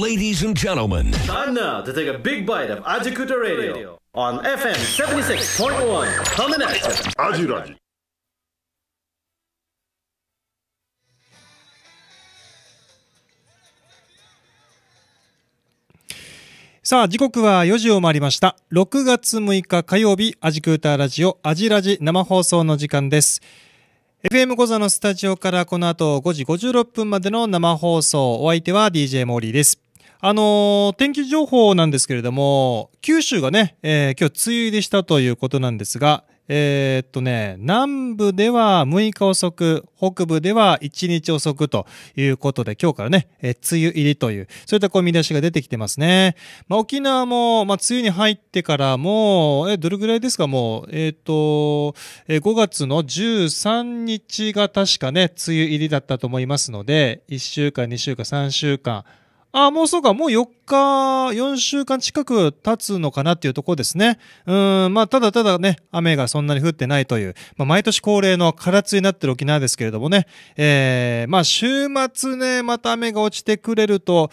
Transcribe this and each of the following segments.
Ladies and gentlemen, time now to take a big bite of Ajikuta Radio on FM 76.1. Coming at you. Ajuraji. さあ、時刻は4時を回りました。6月6日火曜日、アジクーターラジオ、アジラジ生放送の時間です。FM 小座のスタジオからこの後5時56分までの生放送、お相手は DJ モーリーです。あのー、天気情報なんですけれども、九州がね、えー、今日梅雨入りしたということなんですが、えー、っとね、南部では6日遅く、北部では1日遅くということで、今日からね、えー、梅雨入りという、そういったこう見出しが出てきてますね。まあ、沖縄も、まあ、梅雨に入ってからもう、えー、どれぐらいですか、もう、えっと、え5月の13日が確かね、梅雨入りだったと思いますので、1週間、2週間、3週間、ああ、もうそうか、もう4日、4週間近く経つのかなっていうところですね。うん、まあ、ただただね、雨がそんなに降ってないという、まあ、毎年恒例の空津になってる沖縄ですけれどもね、えー、まあ、週末ね、また雨が落ちてくれると、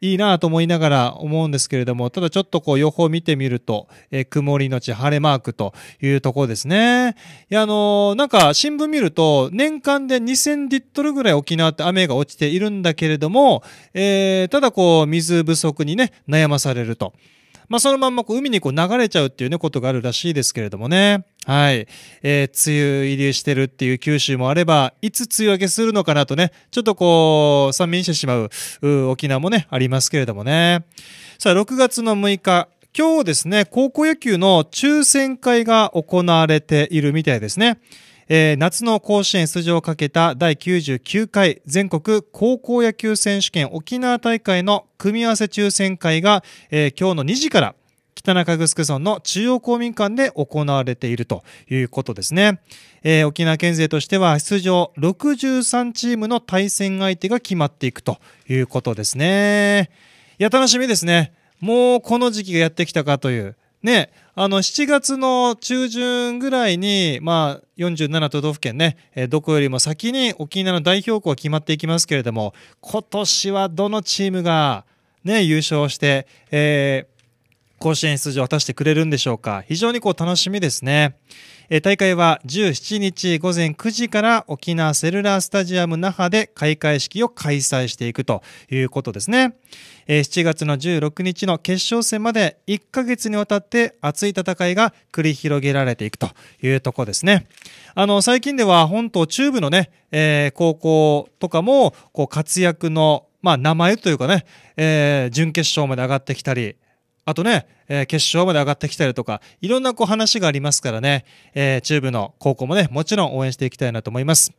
いいなと思いながら思うんですけれども、ただちょっとこう予報を見てみると、えー、曇りのち晴れマークというところですね。いや、あのー、なんか新聞見ると、年間で2000リットルぐらい沖縄って雨が落ちているんだけれども、えー、ただこう水不足にね、悩まされると。まあ、そのまんまこう海にこう流れちゃうっていうね、ことがあるらしいですけれどもね。はい。えー、梅雨入りしてるっていう九州もあれば、いつ梅雨明けするのかなとね、ちょっとこう、酸味してしまう沖縄もね、ありますけれどもね。さあ、6月の6日、今日ですね、高校野球の抽選会が行われているみたいですね。えー、夏の甲子園出場をかけた第99回全国高校野球選手権沖縄大会の組み合わせ抽選会が、えー、今日の2時から北中城村の中央公民館で行われているということですね、えー、沖縄県勢としては出場63チームの対戦相手が決まっていくということですねいや楽しみですねもうこの時期がやってきたかというねあの、7月の中旬ぐらいに、まあ、47都道府県ね、えー、どこよりも先に沖縄の代表校は決まっていきますけれども、今年はどのチームが、ね、優勝して、えー、甲子園出場を果たしてくれるんでしょうか。非常にこう楽しみですね。え大会は17日午前9時から沖縄セルラースタジアム那覇で開会式を開催していくということですね、え7月の16日の決勝戦まで1ヶ月にわたって熱い戦いが繰り広げられていくというとこですねあの最近では本島中部のね、えー、高校とかもこう活躍のまあ、名前というかね、えー、準決勝まで上がってきたり、あとね、えー、決勝まで上がってきたりとか、いろんなこう話がありますからね、えー、中部の高校もね、もちろん応援していきたいなと思います。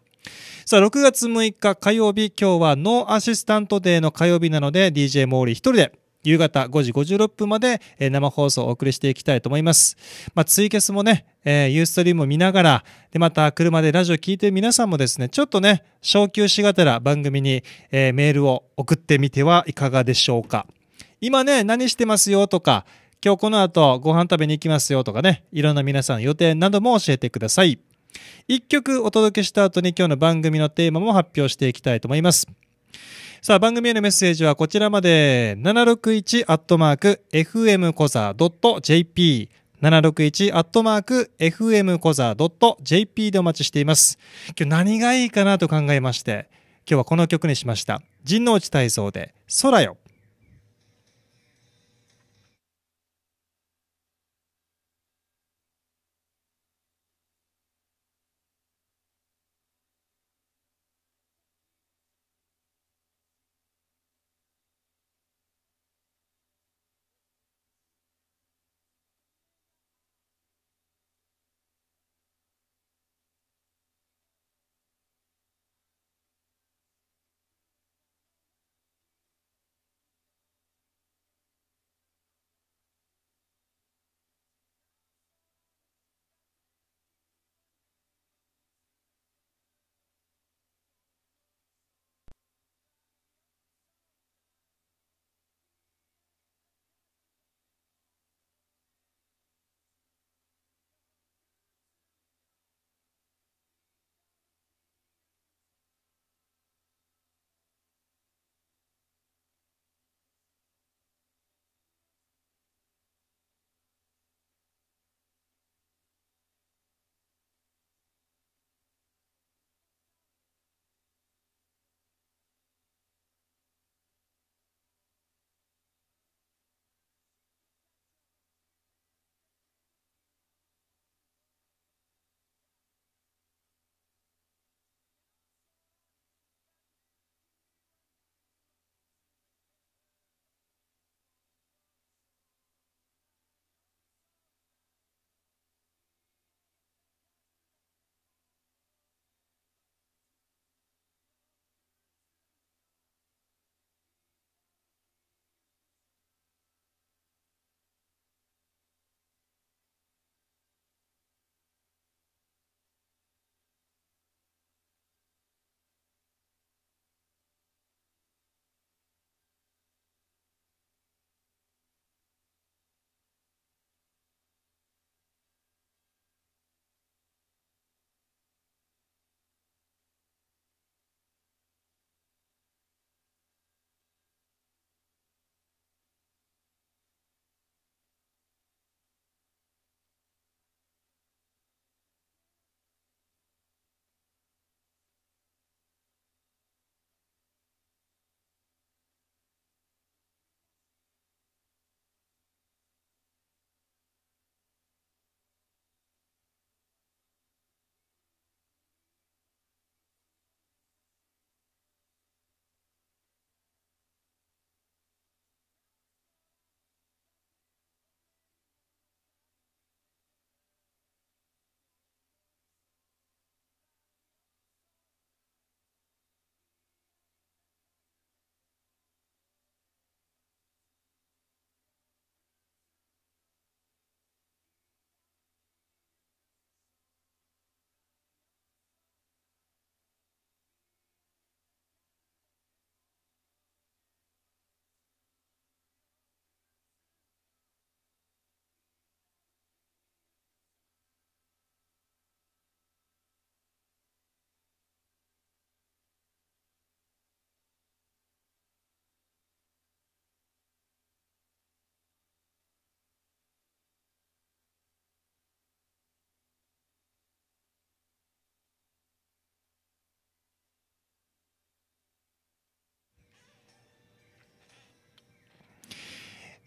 さあ、6月6日火曜日、今日はノーアシスタントデーの火曜日なので、DJ モーリー一人で夕方5時56分まで生放送をお送りしていきたいと思います。まあ、ツイキャスもね、えー、ユーストリームを見ながら、で、また車でラジオ聴いてる皆さんもですね、ちょっとね、昇級しがてら番組に、えー、メールを送ってみてはいかがでしょうか。今ね、何してますよとか、今日この後ご飯食べに行きますよとかね、いろんな皆さん予定なども教えてください。一曲お届けした後に今日の番組のテーマも発表していきたいと思います。さあ、番組へのメッセージはこちらまで、7 6 1 f m c o z a j p 7 6 1 f m c o z a j p でお待ちしています。今日何がいいかなと考えまして、今日はこの曲にしました。陣内体操で、空よ。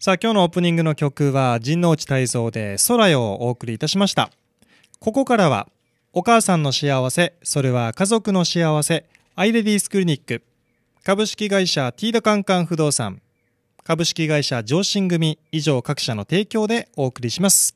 さあ今日のオープニングの曲は「陣内泰造で空よ」をお送りいたしましたここからはお母さんの幸せそれは家族の幸せアイレディースクリニック株式会社ティードカンカン不動産株式会社上進組以上各社の提供でお送りします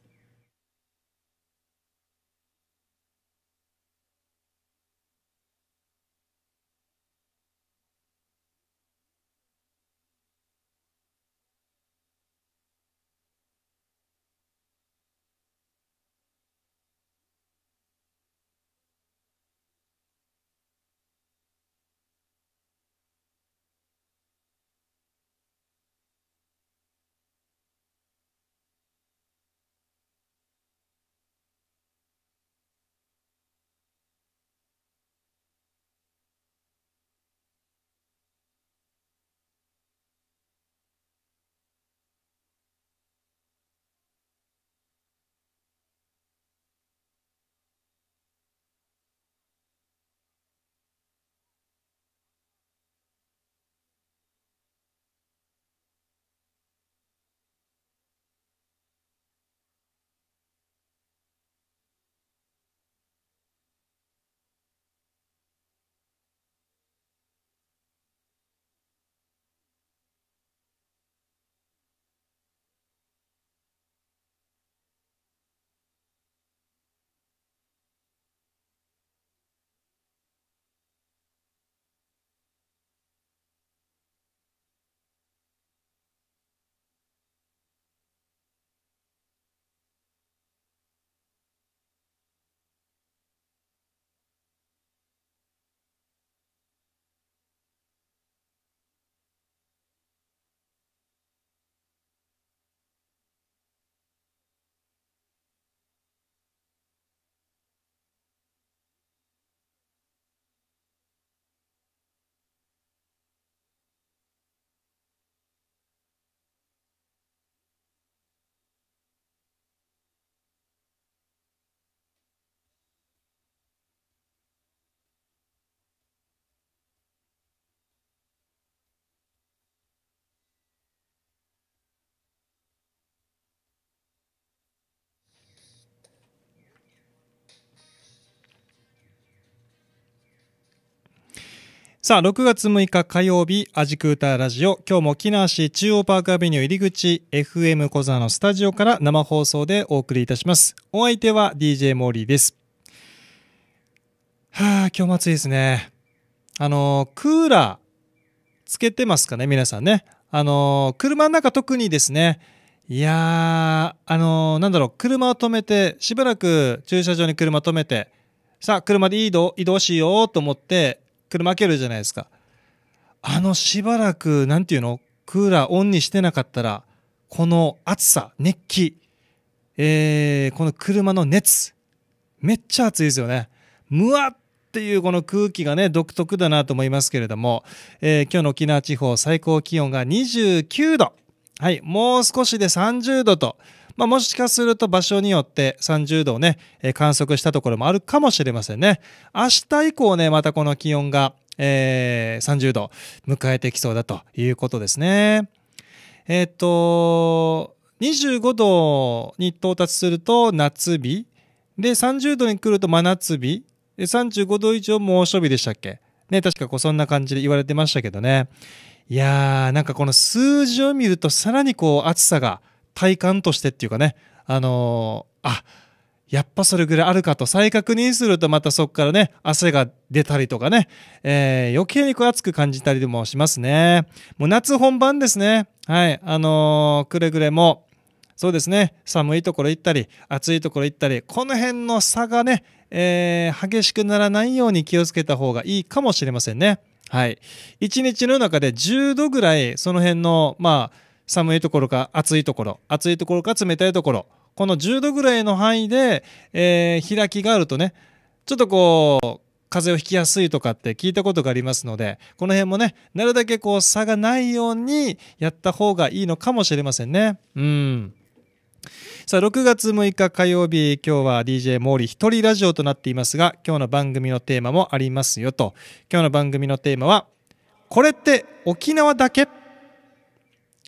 さあ、6月6日火曜日、アジクーターラジオ。今日も木梨中央パークアベニュー入り口、FM 小沢のスタジオから生放送でお送りいたします。お相手は DJ モーリーです。はあ、今日も暑いですね。あの、クーラーつけてますかね、皆さんね。あの、車の中特にですね、いやー、あの、なんだろう、車を止めて、しばらく駐車場に車止めて、さあ、車で移動、移動しようと思って、車けるじゃないですか。あのしばらく、なんていうのクーラーオンにしてなかったら、この暑さ、熱気、えー、この車の熱、めっちゃ暑いですよね。むわっていうこの空気がね、独特だなと思いますけれども、えー、今日の沖縄地方最高気温が29度。はい、もう少しで30度と、まあ、もしかすると場所によって30度をね、え観測したところもあるかもしれませんね。明日以降ね、またこの気温が、えー、30度迎えてきそうだということですね。えー、っと、25度に到達すると夏日。で、30度に来ると真夏日。で、35度以上猛暑日でしたっけね、確かこうそんな感じで言われてましたけどね。いやー、なんかこの数字を見るとさらにこう暑さが体感としてっていうかね、あのー、あやっぱそれぐらいあるかと再確認するとまたそこからね汗が出たりとかね、えー、余計にこうく感じたりもしますねもう夏本番ですねはいあのー、くれぐれもそうですね寒いところ行ったり暑いところ行ったりこの辺の差がね、えー、激しくならないように気をつけた方がいいかもしれませんねはい一日の中で10度ぐらいその辺のまあ寒いところか暑いところ、暑いところか冷たいところ、この10度ぐらいの範囲で、えー、開きがあるとね、ちょっとこう、風邪をひきやすいとかって聞いたことがありますので、この辺もね、なるだけこう差がないようにやった方がいいのかもしれませんね。うん。さあ、6月6日火曜日、今日は DJ 毛利一人ラジオとなっていますが、今日の番組のテーマもありますよと。今日の番組のテーマは、これって沖縄だけ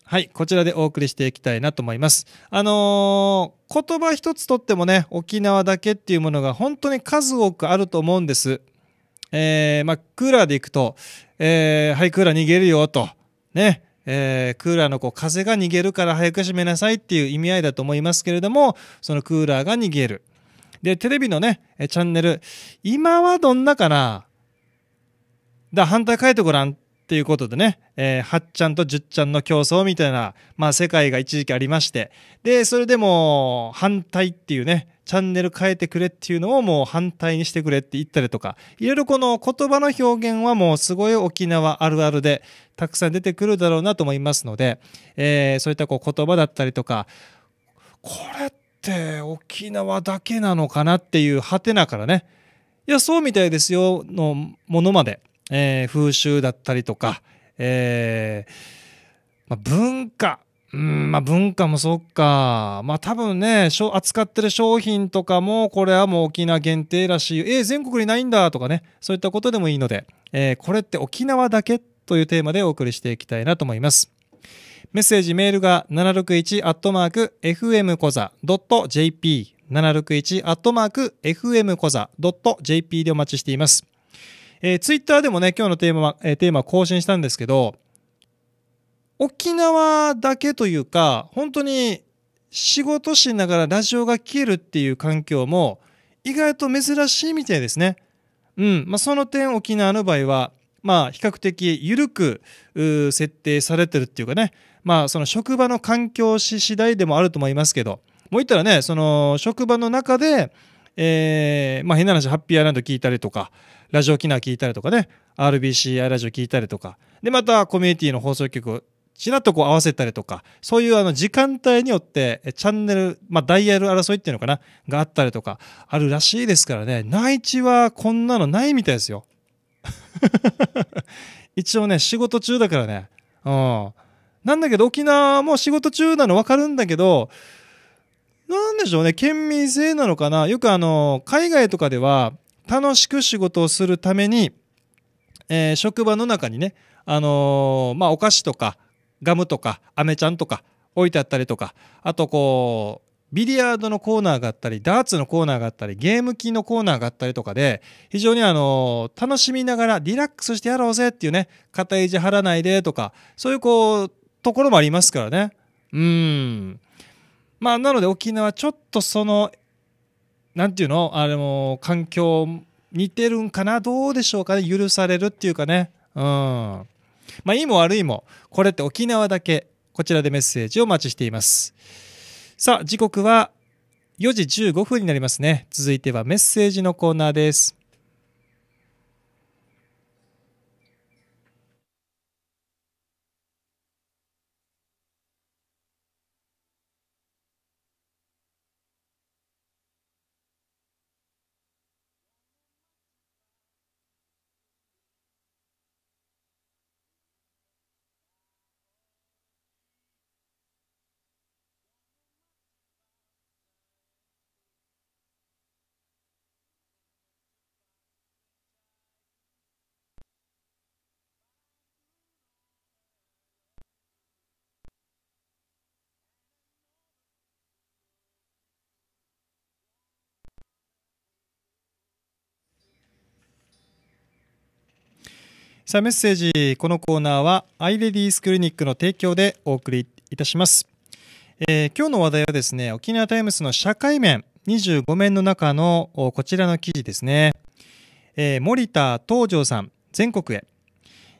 はい、こちらでお送りしていきたいなと思います。あのー、言葉一つとってもね、沖縄だけっていうものが本当に数多くあると思うんです。えー、まあ、クーラーで行くと、えー、はい、クーラー逃げるよと、ね、えー、クーラーのこう風が逃げるから早く閉めなさいっていう意味合いだと思いますけれども、そのクーラーが逃げる。で、テレビのね、チャンネル、今はどんなかなだ、反対書いてごらんということでね、えー、8ちゃんと10ちゃんの競争みたいな、まあ、世界が一時期ありまして、で、それでも反対っていうね、チャンネル変えてくれっていうのをもう反対にしてくれって言ったりとか、いろいろこの言葉の表現はもうすごい沖縄あるあるで、たくさん出てくるだろうなと思いますので、えー、そういったこう言葉だったりとか、これって沖縄だけなのかなっていうハテナからね、いや、そうみたいですよのものまで、えー、風習だったりとか、えー、まあ、文化うんまあ、文化もそっか。まあ多分ね、扱ってる商品とかも、これはもう沖縄限定らしい。えー、全国にないんだとかね、そういったことでもいいので、えー、これって沖縄だけというテーマでお送りしていきたいなと思います。メッセージ、メールが761 FM z a .jp761 FM z a .jp でお待ちしています。えー、ツイッターでもね、今日のテーマは、えー、テーマ更新したんですけど、沖縄だけというか、本当に仕事しながらラジオが消えるっていう環境も意外と珍しいみたいですね。うん。まあ、その点沖縄の場合は、まあ、比較的緩く設定されてるっていうかね、まあ、その職場の環境し次第でもあると思いますけど、もう言ったらね、その職場の中で、えー、まあ、変な話、ハッピーアイランド聞いたりとか、ラジオキナー聞いたりとかね、RBCI ラジオ聞いたりとか、で、またコミュニティの放送局をちらっとこう合わせたりとか、そういうあの時間帯によって、チャンネル、まあ、ダイヤル争いっていうのかな、があったりとか、あるらしいですからね、内地はこんなのないみたいですよ。一応ね、仕事中だからね。うん。なんだけど、沖縄も仕事中なの分かるんだけど、なんでしょうね、県民性なのかな。よくあの、海外とかでは、楽しく仕事をするために、えー、職場の中にね、あのー、まあ、お菓子とか、ガムとか、アメちゃんとか、置いてあったりとか、あとこう、ビリヤードのコーナーがあったり、ダーツのコーナーがあったり、ゲーム機のコーナーがあったりとかで、非常にあの、楽しみながらリラックスしてやろうぜっていうね、肩意地張らないでとか、そういうこう、ところもありますからね。うん。まあ、なので沖縄ちょっとそのなんていうのあれも環境似てるんかなどうでしょうかね許されるっていうかねうんまあいいも悪いもこれって沖縄だけこちらでメッセージをお待ちしていますさあ時刻は4時15分になりますね続いてはメッセージのコーナーですさあメッセージこのコーナーはアイレディースクリニックの提供でお送りいたします、えー、今日の話題はですね沖縄タイムスの社会面25面の中のこちらの記事ですね、えー、森田東條さん全国へ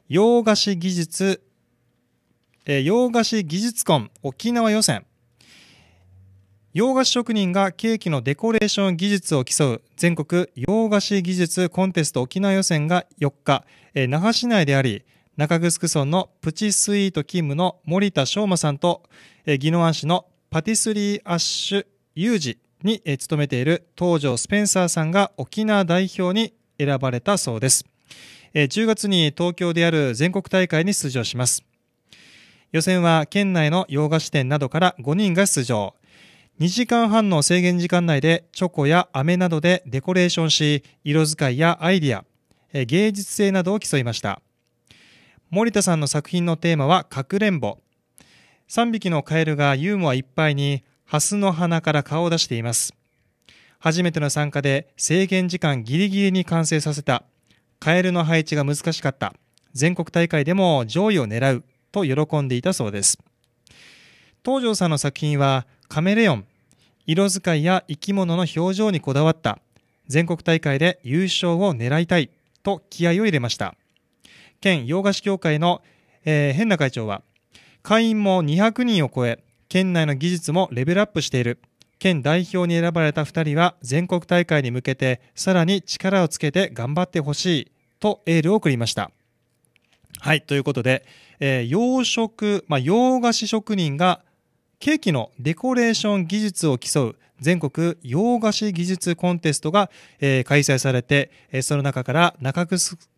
洋菓子技術、えー、洋菓子技術コン沖縄予選洋菓子職人がケーキのデコレーション技術を競う全国洋菓子技術コンテスト沖縄予選が4日、え那覇市内であり中城村のプチスイート勤務の森田翔馬さんと、え宜野湾市のパティスリーアッシュユージに、え勤めている東条スペンサーさんが沖縄代表に選ばれたそうです、え10月に東京である全国大会に出場します予選は県内の洋菓子店などから5人が出場2時間半の制限時間内でチョコや飴などでデコレーションし色使いやアイディア芸術性などを競いました森田さんの作品のテーマは「かくれんぼ」3匹のカエルがユーモアいっぱいにハスの花から顔を出しています初めての参加で制限時間ギリギリに完成させたカエルの配置が難しかった全国大会でも上位を狙うと喜んでいたそうです東條さんの作品はカメレオン色使いや生き物の表情にこだわった全国大会で優勝を狙いたいと気合を入れました県洋菓子協会の、えー、変な会長は会員も200人を超え県内の技術もレベルアップしている県代表に選ばれた2人は全国大会に向けてさらに力をつけて頑張ってほしいとエールを送りましたはいということで、えー、洋食、まあ、洋菓子職人がケーキのデコレーション技術を競う全国洋菓子技術コンテストが、えー、開催されて、えー、その中から中区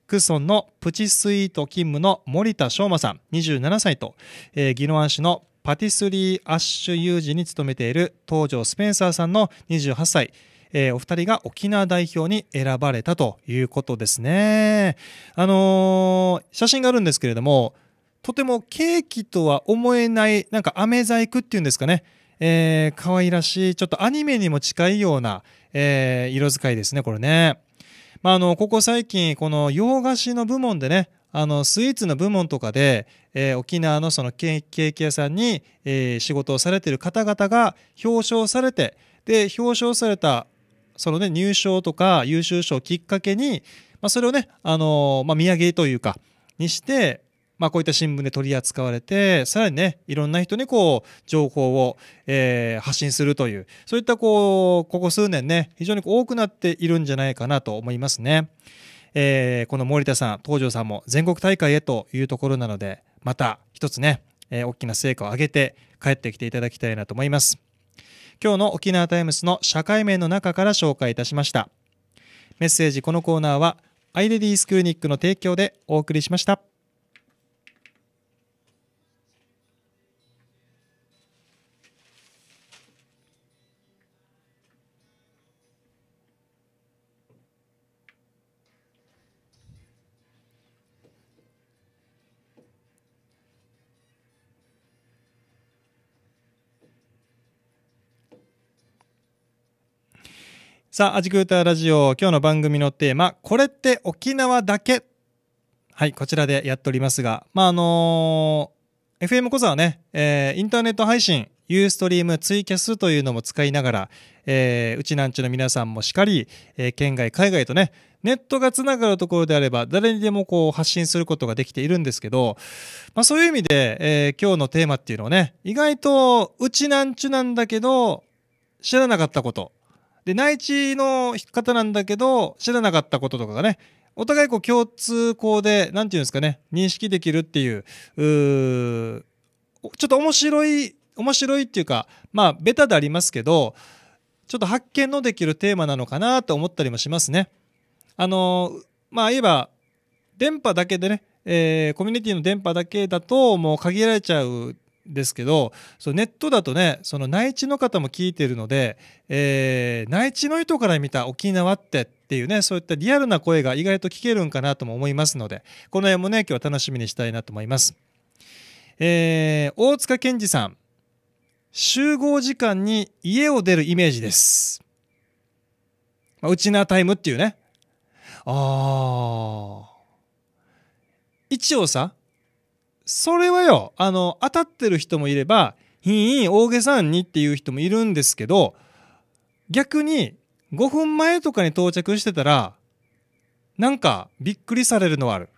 村のプチスイート勤務の森田翔馬さん27歳と、えー、宜野湾市のパティスリーアッシュ有事に勤めている東条スペンサーさんの28歳、えー、お二人が沖縄代表に選ばれたということですね。あのー、写真があるんですけれども、とてもケーキとは思えない、なんか飴細工っていうんですかね。えー、可愛らしい、ちょっとアニメにも近いような、えー、色使いですね、これね。まあ、あの、ここ最近、この洋菓子の部門でね、あの、スイーツの部門とかで、えー、沖縄のそのケーキ屋さんに、えー、仕事をされている方々が表彰されて、で、表彰された、そのね、入賞とか優秀賞をきっかけに、まあ、それをね、あのー、まあ、土産というか、にして、まあ、こういった新聞で取り扱われて、さらにね、いろんな人にこう、情報を、えー、発信するという、そういったこう、ここ数年ね、非常に多くなっているんじゃないかなと思いますね。えー、この森田さん、東條さんも全国大会へというところなので、また一つね、えー、大きな成果を上げて帰ってきていただきたいなと思います。今日の沖縄タイムスの社会面の中から紹介いたしました。メッセージこのコーナーは、アイレディースクリニックの提供でお送りしました。さあ、アジクータラジオ、今日の番組のテーマ、これって沖縄だけはい、こちらでやっておりますが、まあ、あのー、FM 小座はね、えー、インターネット配信、ユーストリームツイキャスというのも使いながら、えー、うちなんちの皆さんもしかり、えー、県外、海外とね、ネットがつながるところであれば、誰にでもこう発信することができているんですけど、まあそういう意味で、えー、今日のテーマっていうのはね、意外とうちなんちゅなんだけど、知らなかったこと、で、内地の方なんだけど、知らなかったこととかがね、お互いこう共通項で、なんていうんですかね、認識できるっていう、うちょっと面白い、面白いっていうか、まあ、ベタでありますけど、ちょっと発見のできるテーマなのかなと思ったりもしますね。あのー、まあ、言えば、電波だけでね、えー、コミュニティの電波だけだともう限られちゃうですけどそうネットだとねその内地の方も聞いてるので、えー、内地の人から見た沖縄ってっていうねそういったリアルな声が意外と聞けるんかなとも思いますのでこの辺もね今日は楽しみにしたいなと思います。えー、大塚健二さん集合時間に家を出るイメージです。まうちなタイムっていうね。ああ。一応さ、それはよ、あの、当たってる人もいれば、ひん大げさにっていう人もいるんですけど、逆に5分前とかに到着してたら、なんかびっくりされるのはある。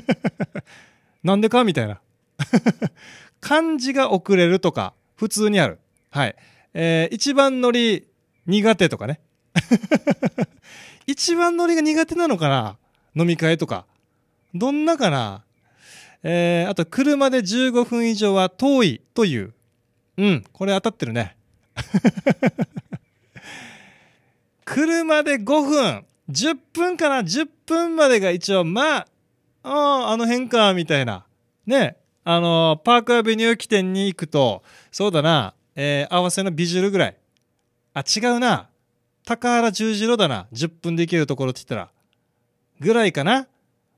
なんでかみたいな。漢 字が遅れるとか、普通にある。はい。えー、一番乗り苦手とかね。一番乗りが苦手なのかな飲み会とか。どんなかなえー、あと車で15分以上は遠いという。うん、これ当たってるね。車で5分、10分かな、10分までが一応、まあ、ああの辺か、みたいな。ね、あのー、パークアベニュー起点に行くと、そうだな、えー、合わせのビジュールぐらい。あ、違うな。高原十字路だな。10分で行けるところって言ったら。ぐらいかな。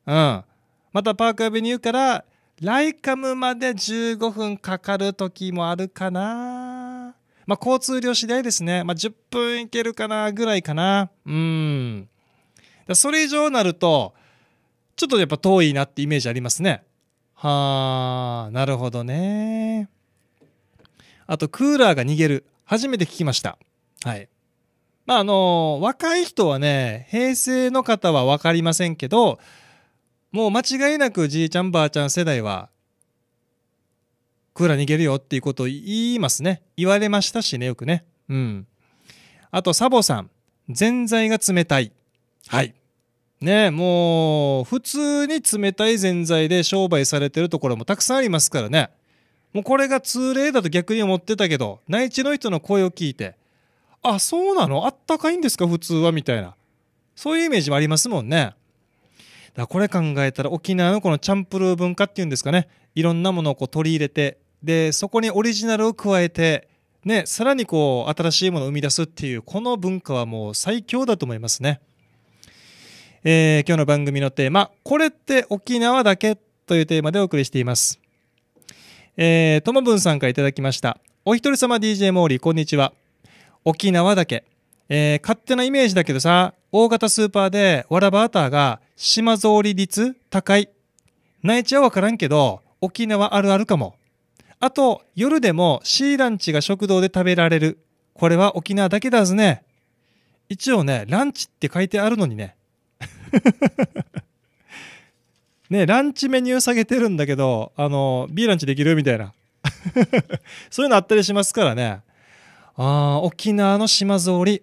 うん。またパークアベニューからライカムまで15分かかる時もあるかな。まあ、交通量次第ですね。まあ、10分いけるかなぐらいかな。うん。だそれ以上なると、ちょっとやっぱ遠いなってイメージありますね。はあ、なるほどね。あと、クーラーが逃げる。初めて聞きました。はい。まあ、あの、若い人はね、平成の方は分かりませんけど、もう間違いなくじいちゃんばあちゃん世代は、クーラー逃げるよっていうことを言いますね。言われましたしね、よくね。うん。あと、サボさん。ぜんざいが冷たい。はい。ねもう、普通に冷たいぜんざいで商売されてるところもたくさんありますからね。もうこれが通例だと逆に思ってたけど、内地の人の声を聞いて、あ、そうなのあったかいんですか普通はみたいな。そういうイメージもありますもんね。だこれ考えたら沖縄のこのチャンプルー文化っていうんですかねいろんなものをこう取り入れてでそこにオリジナルを加えて、ね、さらにこう新しいものを生み出すっていうこの文化はもう最強だと思いますね。えー、今日の番組のテーマ「これって沖縄だけ?」というテーマでお送りしています。えー、ともぶんさんからいただきました。お一人様 DJ モーリー、こんにちは。沖縄だけ。えー、勝手なイメージだけどさ、大型スーパーでわらバーターが島ぞうり率高い。内地はわからんけど、沖縄あるあるかも。あと、夜でもシーランチが食堂で食べられる。これは沖縄だけだぜね。一応ね、ランチって書いてあるのにね。ね、ランチメニュー下げてるんだけど、あの、B ランチできるみたいな。そういうのあったりしますからね。ああ、沖縄の島ぞり。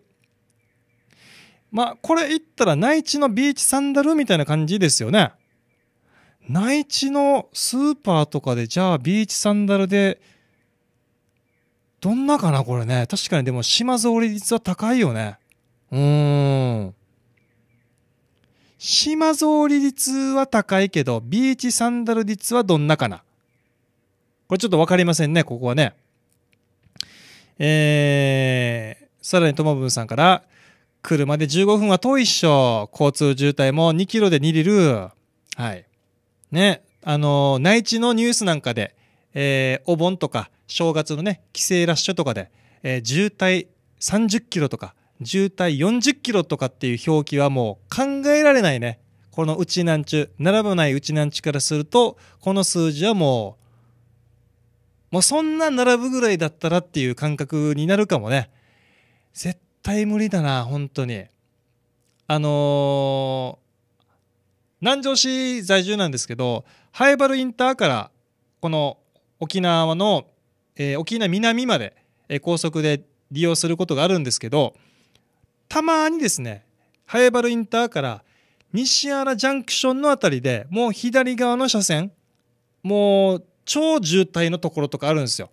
まあ、これ言ったら内地のビーチサンダルみたいな感じですよね。内地のスーパーとかで、じゃあビーチサンダルで、どんなかなこれね。確かにでも島造り率は高いよね。うーん。島造り率は高いけど、ビーチサンダル率はどんなかなこれちょっとわかりませんね、ここはね。えー、さらにともぶんさんから、車で15分は遠いっしょ。交通渋滞も2キロで2リル。はい。ね。あの内地のニュースなんかで、えー、お盆とか正月のね、帰省ラッシュとかで、えー、渋滞30キロとか、渋滞40キロとかっていう表記はもう考えられないね。このうちなんちゅう、並ばないうちなんちゅうからすると、この数字はもう、もうそんな並ぶぐらいだったらっていう感覚になるかもね。絶対無理だな本当にあのー、南城市在住なんですけどハイバルインターからこの沖縄の、えー、沖縄南まで、えー、高速で利用することがあるんですけどたまにですねハイバルインターから西原ジャンクションの辺りでもう左側の車線もう超渋滞のところとかあるんですよ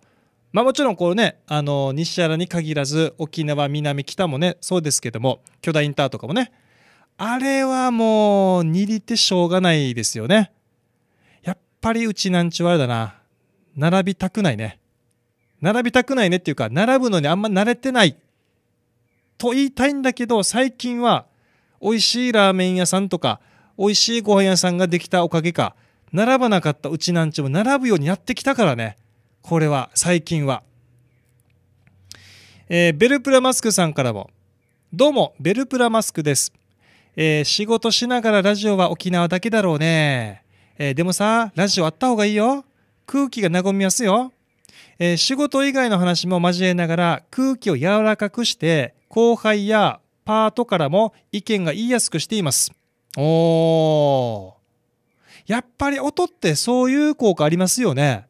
まあ、もちろんこう、ね、あの西原に限らず沖縄南北もねそうですけども巨大インターとかもねあれはもう握りてしょうがないですよねやっぱりうちなんちゅうあれだな並びたくないね並びたくないねっていうか並ぶのにあんま慣れてないと言いたいんだけど最近は美味しいラーメン屋さんとか美味しいご飯屋さんができたおかげか並ばなかったうちなんちも並ぶようになってきたからねこれは、最近は。えー、ベルプラマスクさんからも、どうも、ベルプラマスクです。えー、仕事しながらラジオは沖縄だけだろうね。えー、でもさ、ラジオあった方がいいよ。空気が和みますよ。えー、仕事以外の話も交えながら空気を柔らかくして、後輩やパートからも意見が言いやすくしています。おー。やっぱり音ってそういう効果ありますよね。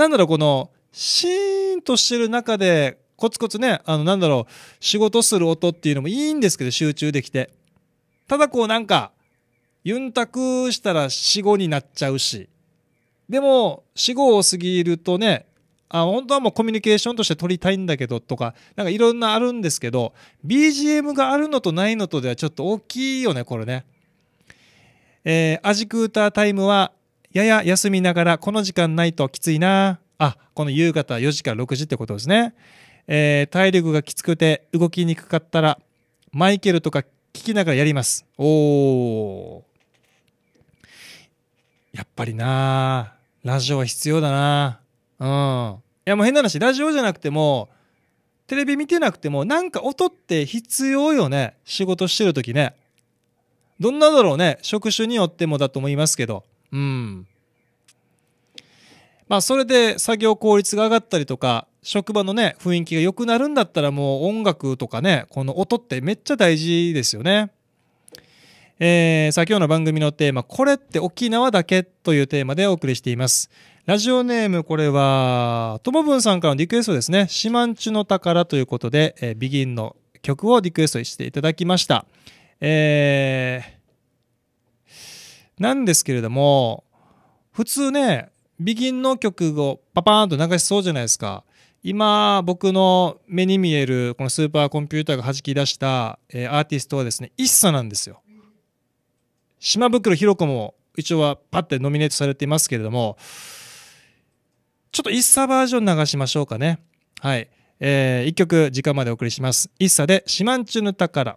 なんだろう、この、シーンとしてる中で、コツコツね、あの、なんだろう、仕事する音っていうのもいいんですけど、集中できて。ただこうなんか、ユンタクしたら死後になっちゃうし。でも、死後を過ぎるとね、あ、本当はもうコミュニケーションとして取りたいんだけどとか、なんかいろんなあるんですけど、BGM があるのとないのとではちょっと大きいよね、これね。えー、アジクータータイムはやや休みながら、この時間ないときついな。あ、この夕方4時から6時ってことですね。えー、体力がきつくて動きにくかったら、マイケルとか聞きながらやります。おー。やっぱりなラジオは必要だなうん。いやもう変な話、ラジオじゃなくても、テレビ見てなくても、なんか音って必要よね。仕事してる時ね。どんなだろうね。職種によってもだと思いますけど。うん。まあ、それで作業効率が上がったりとか、職場のね、雰囲気が良くなるんだったらもう音楽とかね、この音ってめっちゃ大事ですよね。えー、さあ今日の番組のテーマ、これって沖縄だけというテーマでお送りしています。ラジオネーム、これは、ともぶんさんからのリクエストですね。シマ中の宝ということで、えー、ビギンの曲をリクエストしていただきました。えーなんですけれども、普通ね、ビギンの曲をパパーンと流しそうじゃないですか。今、僕の目に見える、このスーパーコンピューターが弾き出した、えー、アーティストはですね、一茶なんですよ。島袋ひろ子も一応はパッてノミネートされていますけれども、ちょっと一茶バージョン流しましょうかね。はい。えー、一曲、時間までお送りします。一茶で、四万中の宝。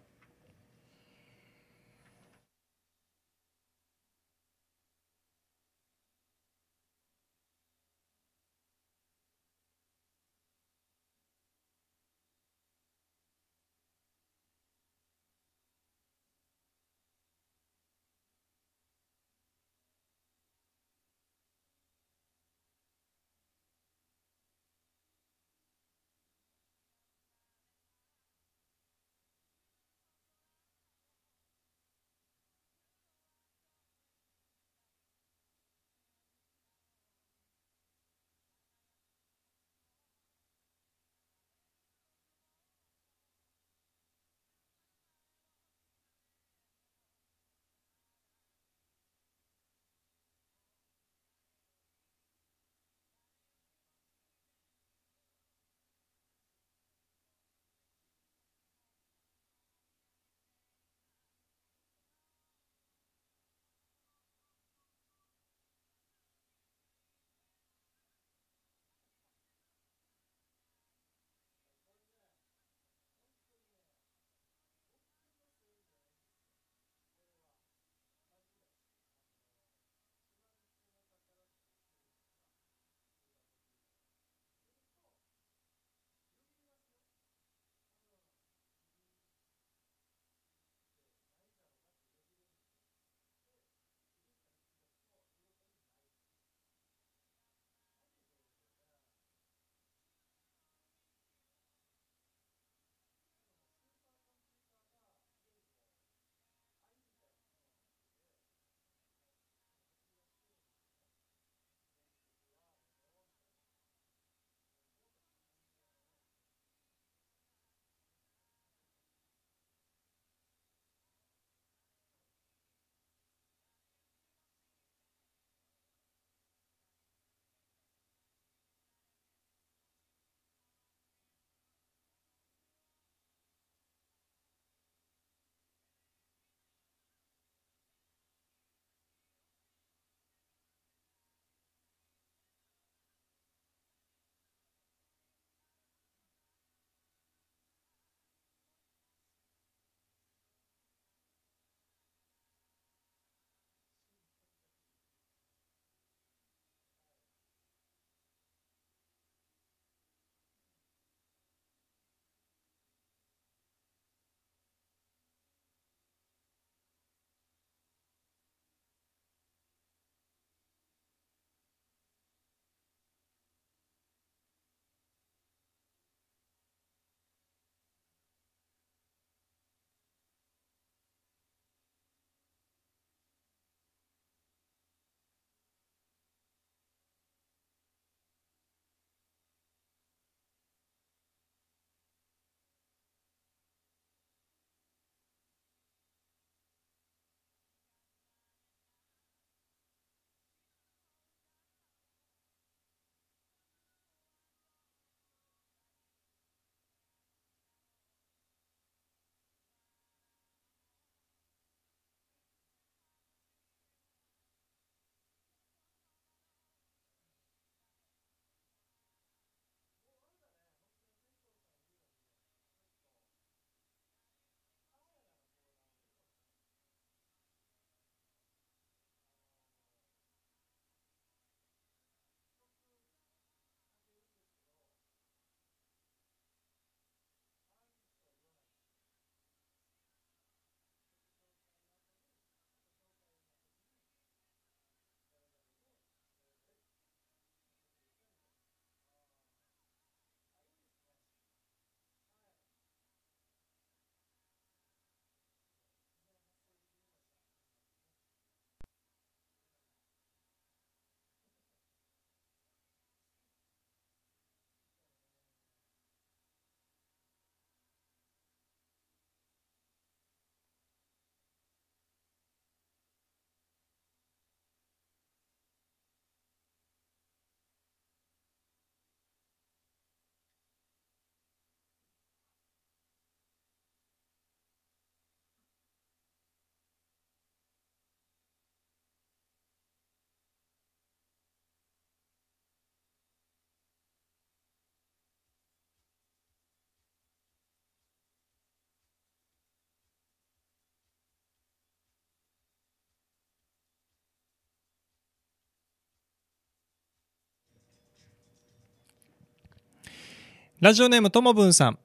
ラジオネームともぶんさん。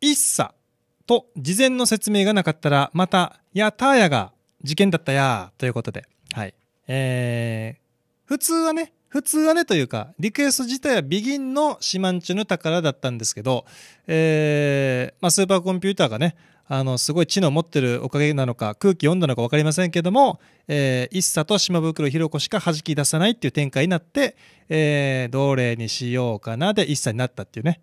いっさと事前の説明がなかったら、また、やたーやが事件だったやーということで。はい。えー、普通はね、普通はねというか、リクエスト自体はビギンのシマンチュの宝だったんですけど、えー、まあ、スーパーコンピューターがね、あのすごい知能を持ってるおかげなのか空気読んだのか分かりませんけども、えー、一茶と島袋ひろ子しか弾き出さないっていう展開になって、えー、どれにしようかなで一茶になったっていうね。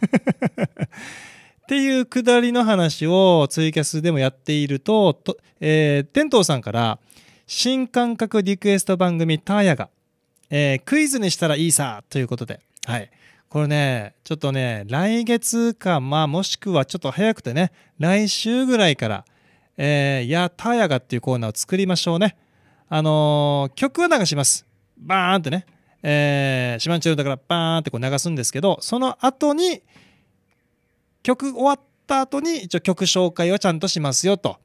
っていうくだりの話をツイキャスでもやっているとと、えー、天童さんから新感覚リクエスト番組「ターヤが」えー、クイズにしたらいいさということで、はい、これね、ちょっとね、来月か、まあもしくはちょっと早くてね、来週ぐらいから、えー、やたやがっていうコーナーを作りましょうね。あのー、曲は流します。バーンってね。えー、シマンチュルだからバーンってこう流すんですけど、その後に、曲終わった後に一応曲紹介をちゃんとしますよと。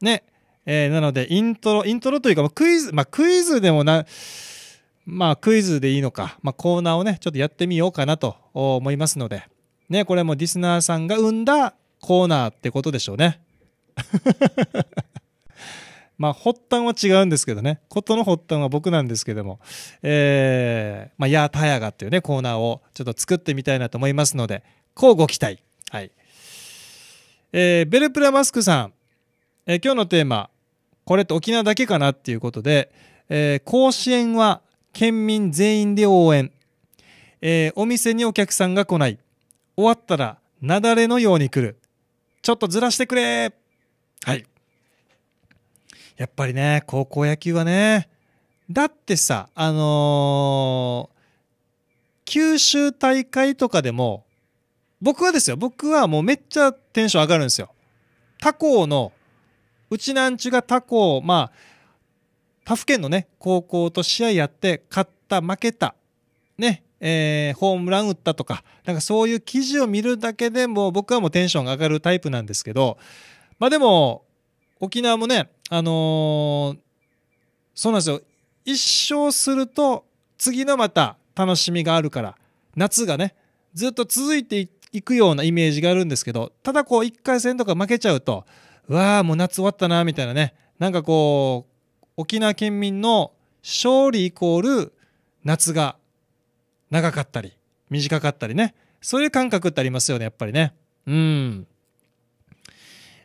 ね。えー、なので、イントロ、イントロというか、クイズ、まあクイズでもな、まあ、クイズでいいのか、まあ、コーナーをね、ちょっとやってみようかなと思いますので、ね、これもリスナーさんが生んだコーナーってことでしょうね。まあ、発端は違うんですけどね、ことの発端は僕なんですけども、えー、まあ、やーたやがっていうね、コーナーをちょっと作ってみたいなと思いますので、こうご期待。はい。えー、ベルプラマスクさん、えー、今日のテーマ、これって沖縄だけかなっていうことで、えー、甲子園は県民全員で応援、えー、お店にお客さんが来ない終わったら雪崩のように来るちょっとずらしてくれはいやっぱりね高校野球はねだってさあのー、九州大会とかでも僕はですよ僕はもうめっちゃテンション上がるんですよ他校のうちなんちゅが他校まあ他府県のね、高校と試合やって、勝った、負けた、ね、えー、ホームラン打ったとか、なんかそういう記事を見るだけでも僕はもうテンションが上がるタイプなんですけど、まあでも、沖縄もね、あのー、そうなんですよ。一生すると、次のまた楽しみがあるから、夏がね、ずっと続いていくようなイメージがあるんですけど、ただこう、1回戦とか負けちゃうと、うわあ、もう夏終わったな、みたいなね、なんかこう、沖縄県民の勝利イコール夏が長かったり短かったりねそういう感覚ってありますよねやっぱりねうん、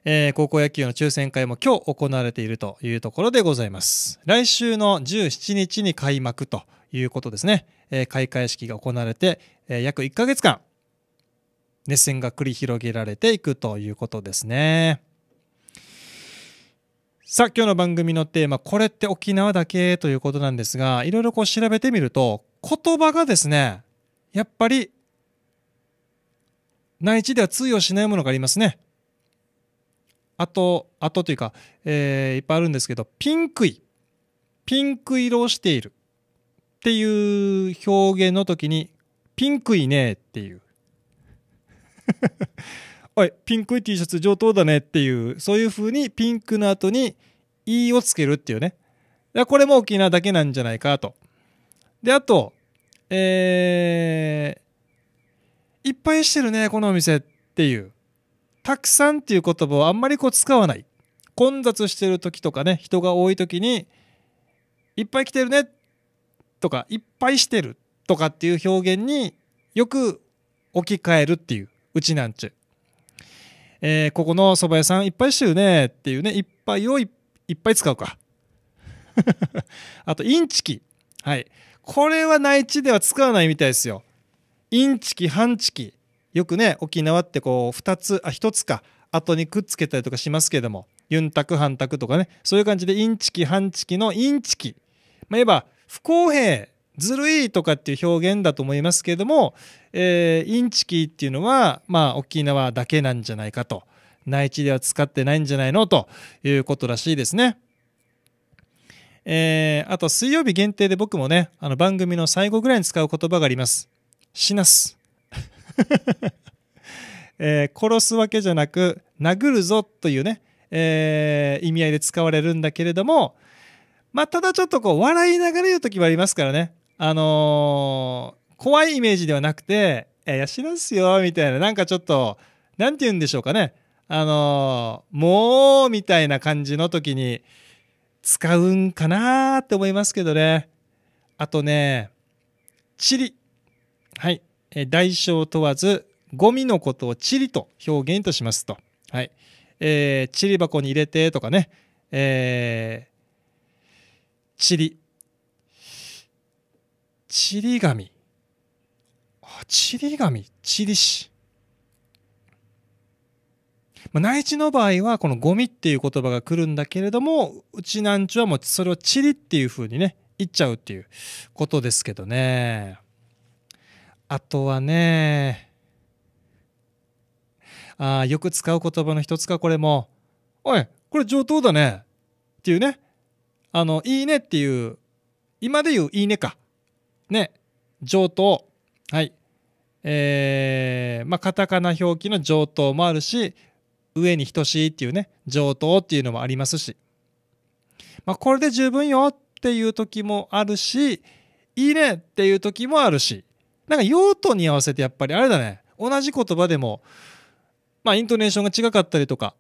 えー、高校野球の抽選会も今日行われているというところでございます来週の17日に開幕ということですね、えー、開会式が行われて、えー、約1ヶ月間熱戦が繰り広げられていくということですね。さあ今日の番組のテーマ、これって沖縄だけということなんですが、いろいろこう調べてみると、言葉がですね、やっぱり内地では通用しないものがありますね。あと、あとというか、えー、いっぱいあるんですけど、ピンクい。ピンク色をしている。っていう表現の時に、ピンクいねっていう。おい、ピンクい T シャツ上等だねっていう、そういう風にピンクの後に E をつけるっていうね。これも沖縄だけなんじゃないかと。で、あと、えー、いっぱいしてるね、このお店っていう。たくさんっていう言葉をあんまりこう使わない。混雑してる時とかね、人が多い時に、いっぱい来てるねとか、いっぱいしてるとかっていう表現によく置き換えるっていう、うちなんちゅう。えー、ここの蕎麦屋さんいっぱいしてるねっていうね、いっぱいをいっぱい使うか。あと、インチキ。はい。これは内地では使わないみたいですよ。インチキ、半チキ。よくね、沖縄ってこう、2つ、あ、1つか、後にくっつけたりとかしますけども、ユンタク、ハンタクとかね、そういう感じで、インチキ、半チキのインチキ。まあ、言えば、不公平ずるいとかっていう表現だと思いますけれども、えー、インチキっていうのは、まあ、沖縄だけなんじゃないかと。内地では使ってないんじゃないのということらしいですね。えー、あと、水曜日限定で僕もね、あの番組の最後ぐらいに使う言葉があります。死なす。えー、殺すわけじゃなく、殴るぞというね、えー、意味合いで使われるんだけれども、まあ、ただちょっとこう、笑いながら言う時はありますからね。あのー、怖いイメージではなくて、え、養っすよ、みたいな、なんかちょっと、なんて言うんでしょうかね。あのー、もう、みたいな感じの時に、使うんかなーって思いますけどね。あとね、チリ。はい。え、代償問わず、ゴミのことをチリと表現としますと。はい。えー、チリ箱に入れてとかね。えー、チリ。チリ紙あチリ紙チリ紙まあ、内地の場合はこのゴミっていう言葉が来るんだけれどもうちなんちはもうそれをチリっていうふうにね言っちゃうっていうことですけどねあとはねあよく使う言葉の一つかこれも「おいこれ上等だね」っていうねあの「いいね」っていう今で言う「いいね」かね、上等。はい。えー、まあ、カタカナ表記の上等もあるし、上に等しいっていうね、上等っていうのもありますし。まあ、これで十分よっていう時もあるし、いいねっていう時もあるし、なんか用途に合わせてやっぱりあれだね、同じ言葉でも、まあ、イントネーションが違かったりとか、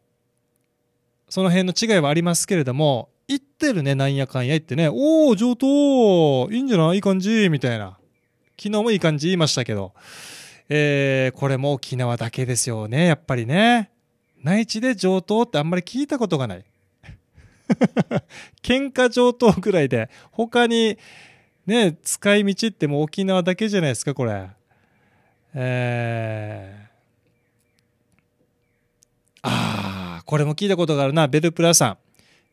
その辺の違いはありますけれども、行ってるね、なんやかんや言ってね、おー、上等いいんじゃないいい感じみたいな。昨日もいい感じ言いましたけど。えー、これも沖縄だけですよね、やっぱりね。内地で上等ってあんまり聞いたことがない。喧嘩上等ぐらいで、他に、ね、使い道ってもう沖縄だけじゃないですか、これ。えー、あー、これも聞いたことがあるな、ベルプラさん。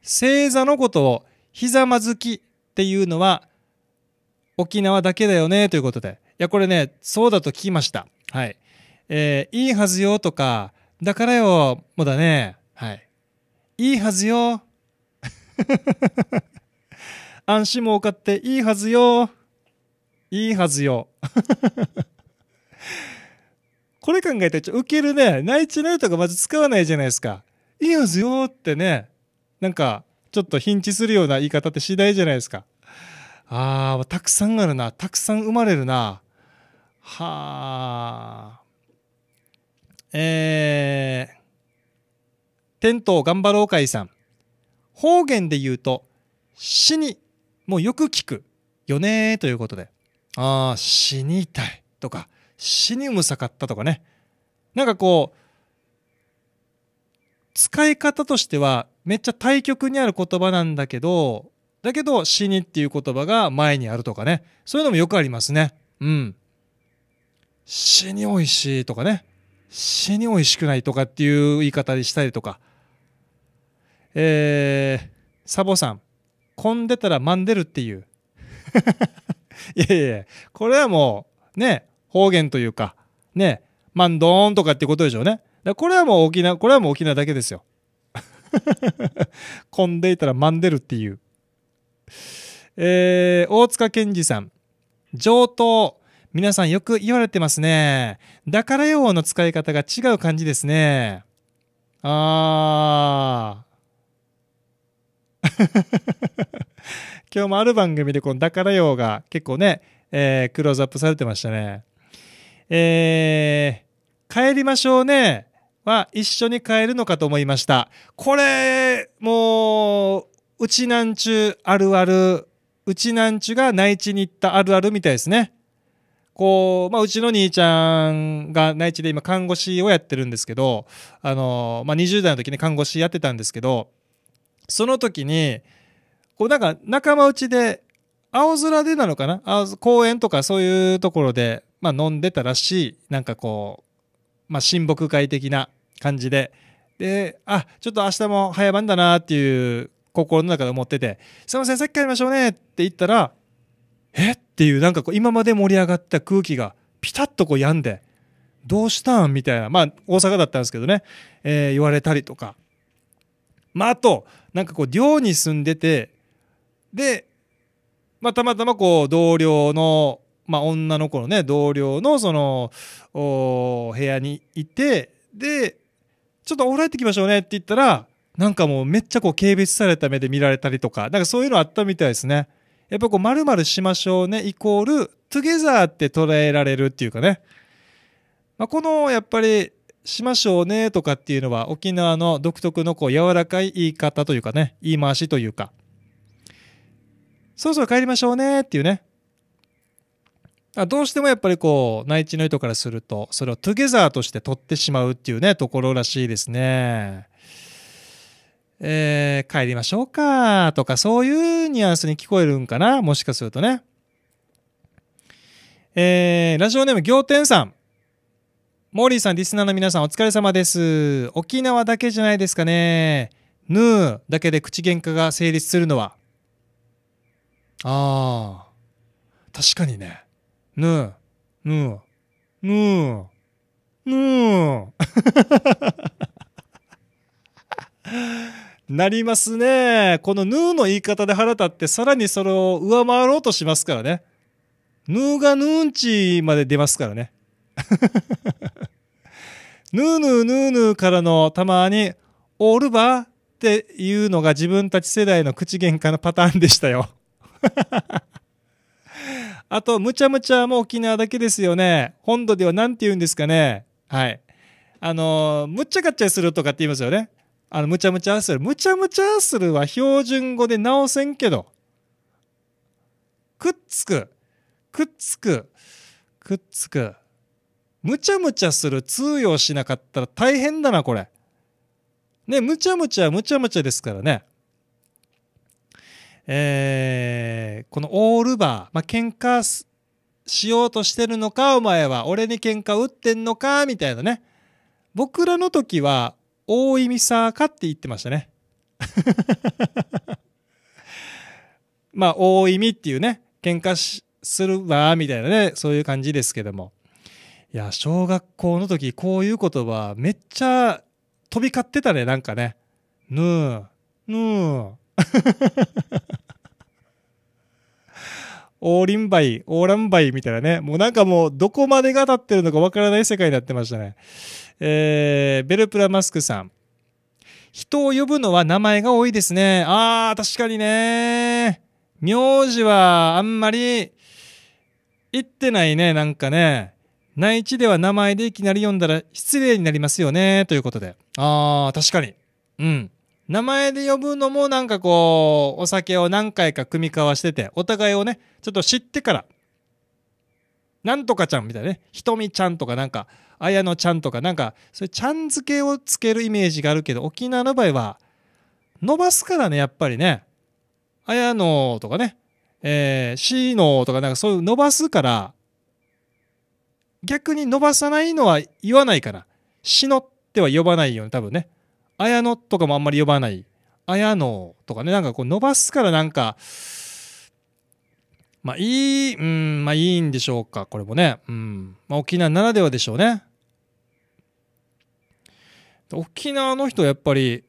星座のことをひざまずきっていうのは沖縄だけだよねということで。いや、これね、そうだと聞きました。はい。えー、いいはずよとか、だからよ、もだね。はい。いいはずよ。安心も受かっていいはずよ。いいはずよ。これ考えたら、ウケるね。ナイチナイとかまず使わないじゃないですか。いいはずよってね。なんか、ちょっとヒンチするような言い方って次第じゃないですか。ああ、たくさんあるな。たくさん生まれるな。はあ。えー、テント頑張ろうかいさん。方言で言うと、死に、もうよく聞くよねということで。ああ、死にたいとか、死にうむさかったとかね。なんかこう、使い方としてはめっちゃ対極にある言葉なんだけどだけど死にっていう言葉が前にあるとかねそういうのもよくありますねうん死においしいとかね死においしくないとかっていう言い方にしたりとかえー、サボさん混んでたらまんでるっていう いやいやこれはもうね方言というかねまんどーんとかってことでしょうねこれはもう沖縄これはもう沖縄だけですよ 混んでいたらマンデるっていう。えー、大塚健二さん。上等。皆さんよく言われてますね。だから用の使い方が違う感じですね。あー。今日もある番組でこのだから用が結構ね、えー、クローズアップされてましたね。えー、帰りましょうね。は一緒に帰るのかと思いました。これ、もう、うちなんちゅうあるある、うちなんちゅうが内地に行ったあるあるみたいですね。こう、まあ、うちの兄ちゃんが内地で今看護師をやってるんですけど、あの、まあ、20代の時に看護師やってたんですけど、その時に、こうなんか仲間内で、青空でなのかな公園とかそういうところで、まあ、飲んでたらしい、なんかこう、まあ、親睦会的な感じで、で、あ、ちょっと明日も早番だなっていう心の中で思ってて、すいません、さっき帰りましょうねって言ったら、えっていう、なんかこう、今まで盛り上がった空気がピタッとこう病んで、どうしたんみたいな、まあ、大阪だったんですけどね、えー、言われたりとか。まあ、あと、なんかこう、寮に住んでて、で、まあ、たまたまこう、同僚の、まあ、女の子のね、同僚の、その、お部屋にいて、で、ちょっとお風呂入ってきましょうねって言ったら、なんかもうめっちゃこう軽蔑された目で見られたりとか、なんかそういうのあったみたいですね。やっぱこう〇〇しましょうねイコール、トゥゲザーって捉えられるっていうかね。まあ、このやっぱり、しましょうねとかっていうのは沖縄の独特のこう柔らかい言い方というかね、言い回しというか。そろそろ帰りましょうねっていうね。どうしてもやっぱりこう内地の人からするとそれをトゥゲザーとして取ってしまうっていうねところらしいですね。えー、帰りましょうかとかそういうニュアンスに聞こえるんかなもしかするとね。えー、ラジオネーム行天さん。モーリーさん、リスナーの皆さんお疲れ様です。沖縄だけじゃないですかね。ヌーだけで口喧嘩が成立するのは。ああ、確かにね。ぬ、ー、ぬ、ー、ぬー、ぬー、なりますね。このぬーの言い方で腹立ってさらにそれを上回ろうとしますからね。ぬーがぬーんちまで出ますからね。ぬーぬーぬーぬーからのたまにオールバーっていうのが自分たち世代の口喧嘩のパターンでしたよ。あと、むちゃむちゃも沖縄だけですよね。本土では何て言うんですかね。はい。あの、むっちゃかっちゃするとかって言いますよね。あの、むちゃむちゃする。むちゃむちゃするは標準語で直せんけど。くっつく。くっつく。くっつく。むちゃむちゃする通用しなかったら大変だな、これ。ね、むちゃむちゃむちゃむちゃですからね。えー、このオールバー、まあ、喧嘩しようとしてるのか、お前は。俺に喧嘩打ってんのか、みたいなね。僕らの時は、大味さーかって言ってましたね。まあ、大意味っていうね、喧嘩しするわ、みたいなね、そういう感じですけども。いや、小学校の時、こういう言葉、めっちゃ飛び交ってたね、なんかね。ぬー、ぬー、オーリンバイ、オーランバイみたいなね。もうなんかもうどこまでが立ってるのかわからない世界になってましたね。えー、ベルプラマスクさん。人を呼ぶのは名前が多いですね。あー、確かにね。名字はあんまり言ってないね、なんかね。内地では名前でいきなり読んだら失礼になりますよね、ということで。あー、確かに。うん。名前で呼ぶのもなんかこう、お酒を何回か組み交わしてて、お互いをね、ちょっと知ってから、なんとかちゃんみたいなね、ひとみちゃんとかなんか、あやのちゃんとかなんか、そういうちゃん付けをつけるイメージがあるけど、沖縄の場合は、伸ばすからね、やっぱりね、あやのとかね、えー、しのとかなんかそういう伸ばすから、逆に伸ばさないのは言わないから、しのっては呼ばないよね、多分ね。綾乃とかもあんまり呼ばない綾乃とかねなんかこう伸ばすからなんかまあいいうんまあいいんでしょうかこれもね、うんまあ、沖縄ならではでしょうね沖縄の人はやっぱり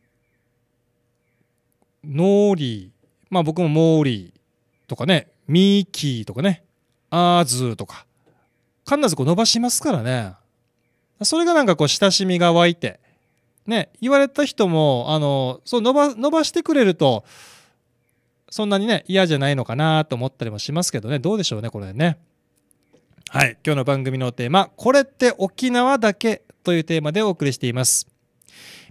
ノーリーまあ僕もモーリーとかねミーキーとかねアーズとか必ずこう伸ばしますからねそれがなんかこう親しみが湧いてね、言われた人も、あの、そう伸ば、伸ばしてくれると、そんなにね、嫌じゃないのかなと思ったりもしますけどね、どうでしょうね、これね。はい、今日の番組のテーマ、これって沖縄だけというテーマでお送りしています。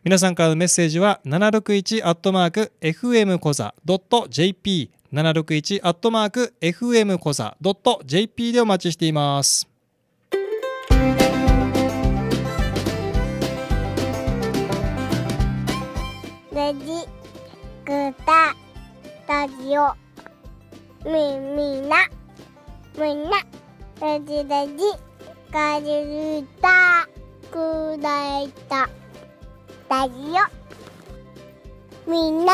皆さんからのメッセージは、761-FM コザ .jp、761-FM コザ .jp でお待ちしています。ジグタラジオみみなみんなレジレジジタラジオみんな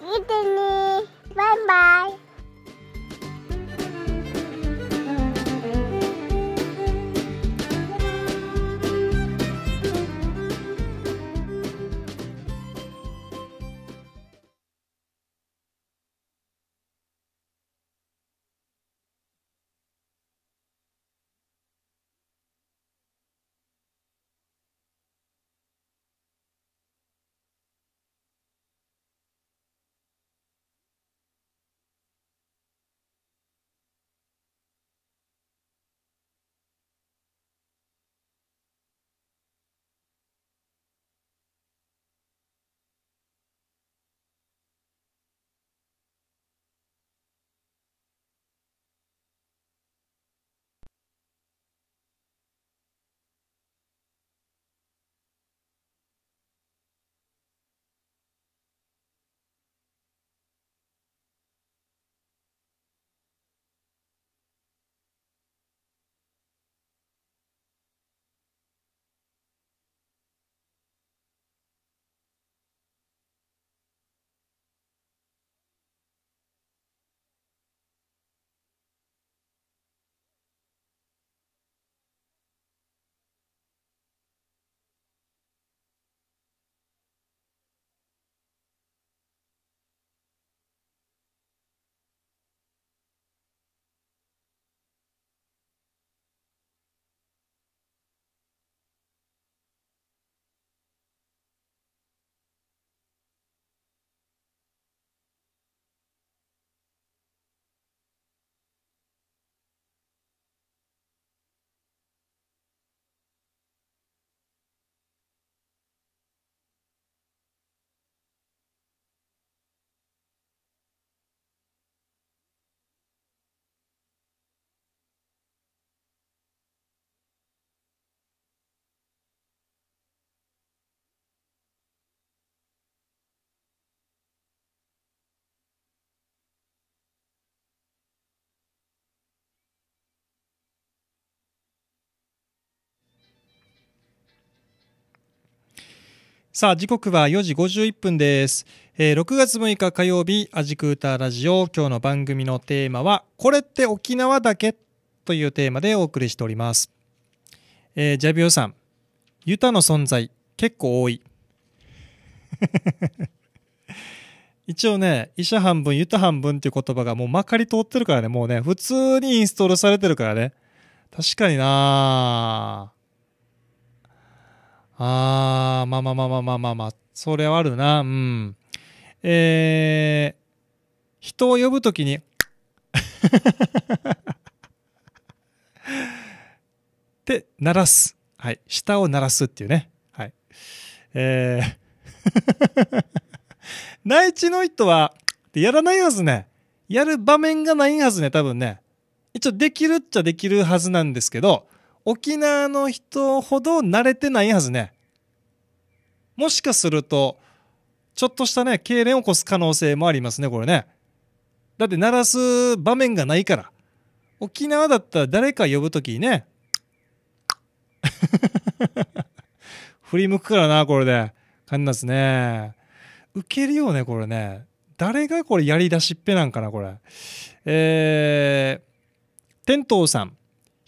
見てねバイバイさあ、時刻は4時51分です。えー、6月6日火曜日、アジクーターラジオ、今日の番組のテーマは、これって沖縄だけというテーマでお送りしております。えー、ジャビオさん、ユタの存在、結構多い。一応ね、医者半分、ユタ半分っていう言葉がもうまかり通ってるからね、もうね、普通にインストールされてるからね。確かになぁ。あー、まあまあまあまあまあまあまあ、それはあるな。うん。えー、人を呼ぶときにで、鳴らす。はい。舌を鳴らすっていうね。はい。えー内地の人は、やらないはずね。やる場面がないはずね、多分ね。一応できるっちゃできるはずなんですけど、沖縄の人ほど慣れてないはずね。もしかすると、ちょっとしたね、痙攣を起こす可能性もありますね、これね。だって鳴らす場面がないから。沖縄だったら誰か呼ぶ時にね、振り向くからな、これで。感じますね。ウケるよね、これね。誰がこれやりだしっぺなんかな、これ。えー、天童さん。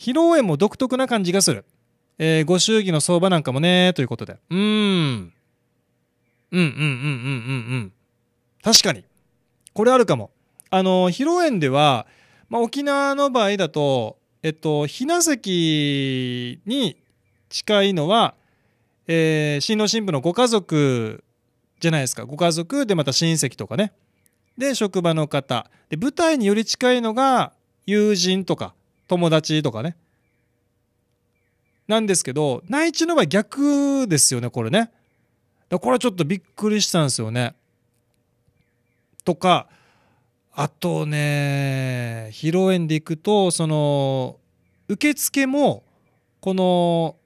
披露宴も独特な感じがする。えー、ご祝儀の相場なんかもね、ということで。うーん。うんうんうんうんうんうん。確かに。これあるかも。あの、披露宴では、まあ、沖縄の場合だと、えっと、ひな席に近いのは、えー、新郎新婦のご家族じゃないですか。ご家族でまた親戚とかね。で、職場の方。で、舞台により近いのが友人とか友達とかねなんですけど内地の場合逆ですよねこれねこれはちょっとびっくりしたんですよねとかあとね披露宴で行くとその受付もこの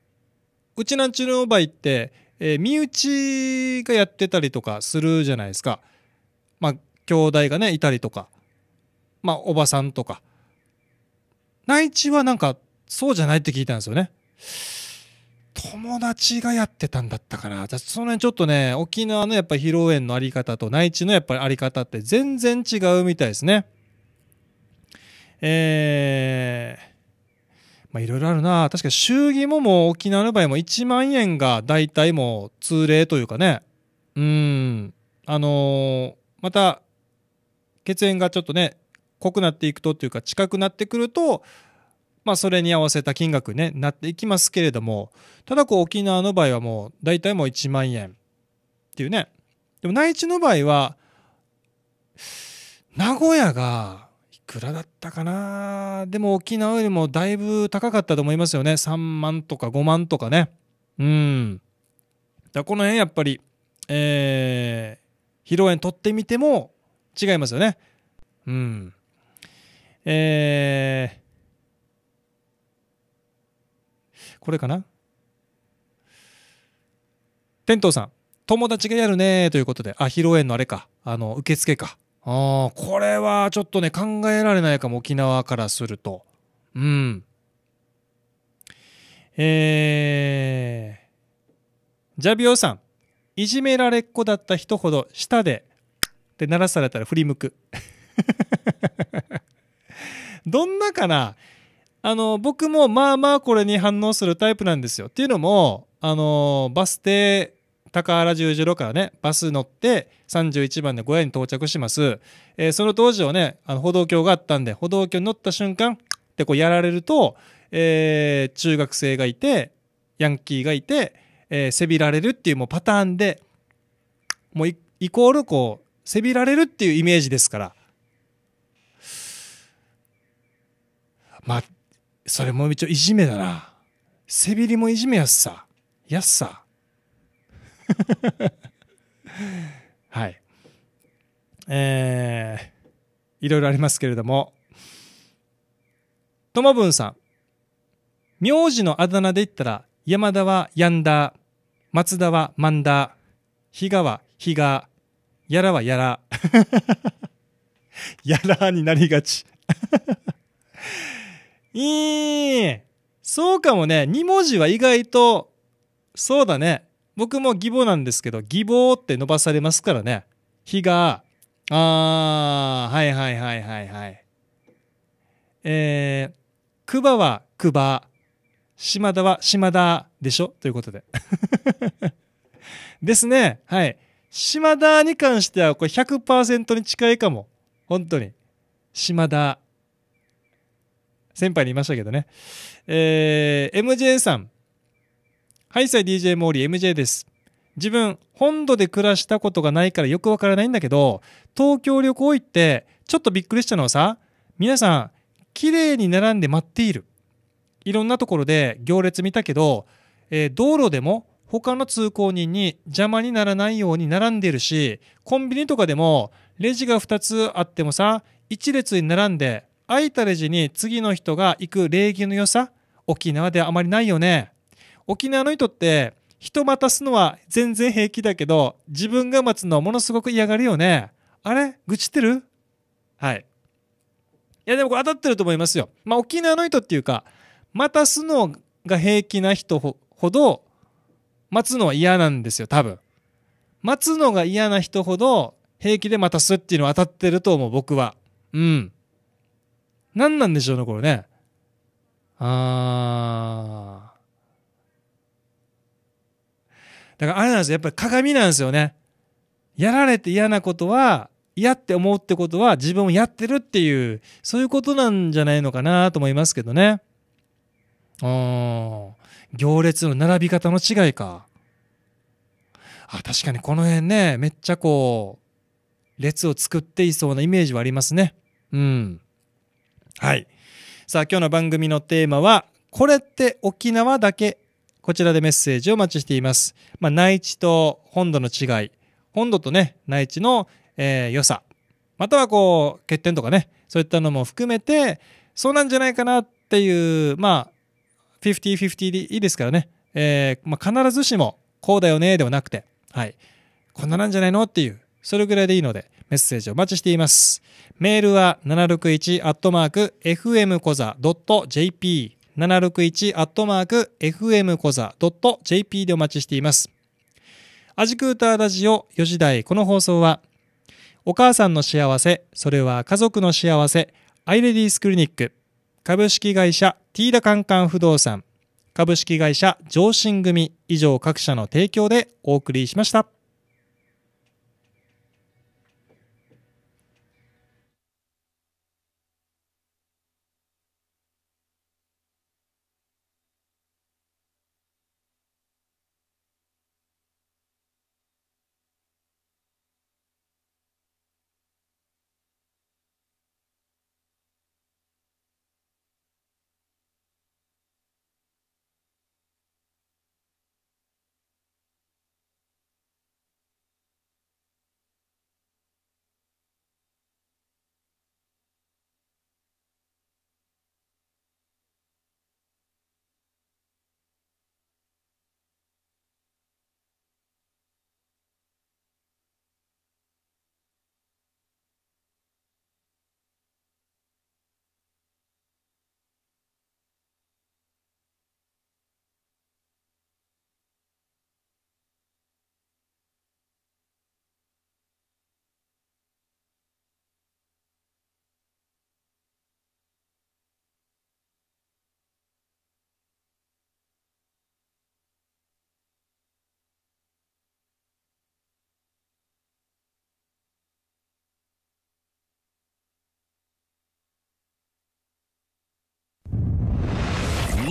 うちなんちの場合って、えー、身内がやってたりとかするじゃないですかまあ兄弟がねいたりとかまあおばさんとか内地はなんかそうじゃないって聞いたんですよね。友達がやってたんだったかな。その辺ちょっとね、沖縄のやっぱ披露宴のあり方と内地のやっぱりあり方って全然違うみたいですね。えー、まあいろいろあるな。確か祝儀ももう沖縄の場合も1万円が大体もう通例というかね。うん。あのー、また、血縁がちょっとね、濃くなっていくとというか近くなってくると、まあ、それに合わせた金額ねなっていきますけれどもただこう沖縄の場合はもう大体もう1万円っていうねでも内地の場合は名古屋がいくらだったかなでも沖縄よりもだいぶ高かったと思いますよね3万とか5万とかねうんだこの辺やっぱりえー、披露宴取ってみても違いますよねうんえー、これかな天童さん友達がやるねということであ披露宴のあれかあの受付かあこれはちょっとね考えられないかも沖縄からするとうんえー、ジャビオさんいじめられっ子だった人ほど舌でって鳴らされたら振り向くどんなかなあの僕もまあまあこれに反応するタイプなんですよ。っていうのもあのバス停高原十字路からねバス乗って31番で小屋に到着します、えー、その当時はねあの歩道橋があったんで歩道橋に乗った瞬間ってこうやられると、えー、中学生がいてヤンキーがいて、えー、せびられるっていうもうパターンでもうイコールこうせびられるっていうイメージですからまあそれも一応いじめだな背びりもいじめやすさやすさ はいえー、いろいろありますけれどもとマぶんさん名字のあだ名で言ったら山田はヤンダ松田はマンダ比嘉は比嘉やらはやら やらになりがち えー、そうかもね。2文字は意外と、そうだね。僕も義母なんですけど、義母って伸ばされますからね。日が、あー、はいはいはいはいはい。えー、くばはくば、島田は島田でしょということで。ですね。はい。島田に関しては、これ100%に近いかも。本当に。島田。先輩にいましたけどね。えー、MJ さん。ハイサイ DJ モーリー MJ です。自分、本土で暮らしたことがないからよくわからないんだけど、東京旅行行って、ちょっとびっくりしたのはさ、皆さん、綺麗に並んで待っている。いろんなところで行列見たけど、えー、道路でも他の通行人に邪魔にならないように並んでるし、コンビニとかでもレジが2つあってもさ、1列に並んで空いたレジに次の人が行く礼儀の良さ沖縄ではあまりないよね沖縄の人って人待たすのは全然平気だけど自分が待つのものすごく嫌がるよねあれ愚痴ってるはいいやでもこれ当たってると思いますよまあ沖縄の人っていうか待たすのが平気な人ほど待つのは嫌なんですよ多分待つのが嫌な人ほど平気で待たすっていうのは当たってると思う僕はうん何なんでしょうね、これね。あー。だからあれなんですよ。やっぱり鏡なんですよね。やられて嫌なことは、嫌って思うってことは自分をやってるっていう、そういうことなんじゃないのかなと思いますけどね。あん。行列の並び方の違いか。あ、確かにこの辺ね、めっちゃこう、列を作っていそうなイメージはありますね。うん。はい。さあ、今日の番組のテーマは、これって沖縄だけこちらでメッセージをお待ちしています。まあ、内地と本土の違い、本土とね、内地の、えー、良さ、またはこう、欠点とかね、そういったのも含めて、そうなんじゃないかなっていう、まあ、50-50でいいですからね、えー、まあ、必ずしも、こうだよね、ではなくて、はい。こんななんじゃないのっていう、それぐらいでいいので、メッセージお待ちしています。メールは 761-fmkoza.jp 761-fmkoza.jp でお待ちしています。アジクーターラジオ4時台この放送はお母さんの幸せ、それは家族の幸せ、アイレディースクリニック、株式会社ティーダカンカン不動産、株式会社上信組以上各社の提供でお送りしました。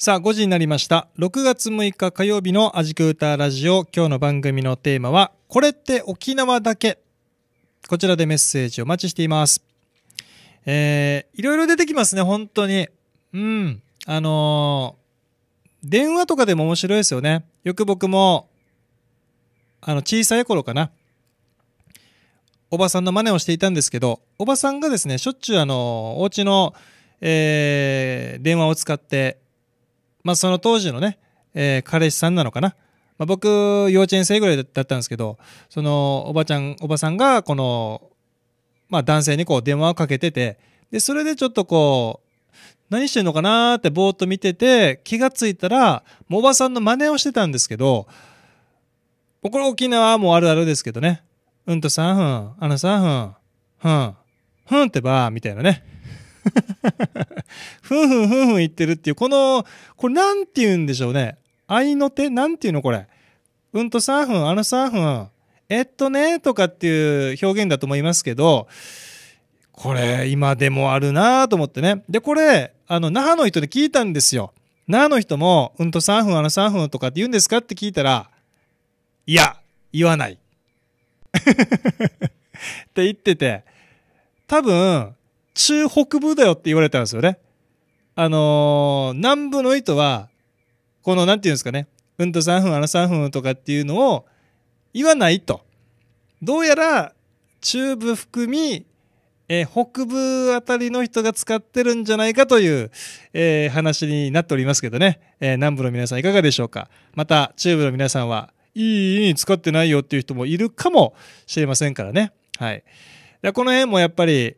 さあ、5時になりました。6月6日火曜日のアジクーターラジオ。今日の番組のテーマは、これって沖縄だけ。こちらでメッセージお待ちしています。えー、いろいろ出てきますね、本当に。うん。あのー、電話とかでも面白いですよね。よく僕も、あの、小さい頃かな。おばさんの真似をしていたんですけど、おばさんがですね、しょっちゅうあの、お家の、えー、電話を使って、まあ、その当時のね、えー、彼氏さんなのかな、まあ、僕幼稚園生ぐらいだったんですけどそのおばちゃんおばさんがこの、まあ、男性にこう電話をかけててでそれでちょっとこう何してんのかなーってぼーっと見てて気が付いたらもうおばさんの真似をしてたんですけどこら沖縄もあるあるですけどねうんと3分あの3分ふんふんってばみたいなね ふんふんふんふん言ってるっていう、この、これなんて言うんでしょうね。愛の手なんて言うのこれ。うんと3分、あの3分、えっとね、とかっていう表現だと思いますけど、これ今でもあるなと思ってね。で、これ、あの、那覇の人で聞いたんですよ。那覇の人も、うんと3分、あの3分とかって言うんですかって聞いたら、いや、言わない。って言ってて、多分、中北部だよって言われたんですよね。あのー、南部の糸は、この、なんていうんですかね、うんと3分、あの3分とかっていうのを言わないと。どうやら、中部含み、えー、北部あたりの人が使ってるんじゃないかという、えー、話になっておりますけどね、え南部の皆さんいかがでしょうかまた、中部の皆さんは、いい、いい、使ってないよっていう人もいるかもしれませんからね。はい。この辺もやっぱり、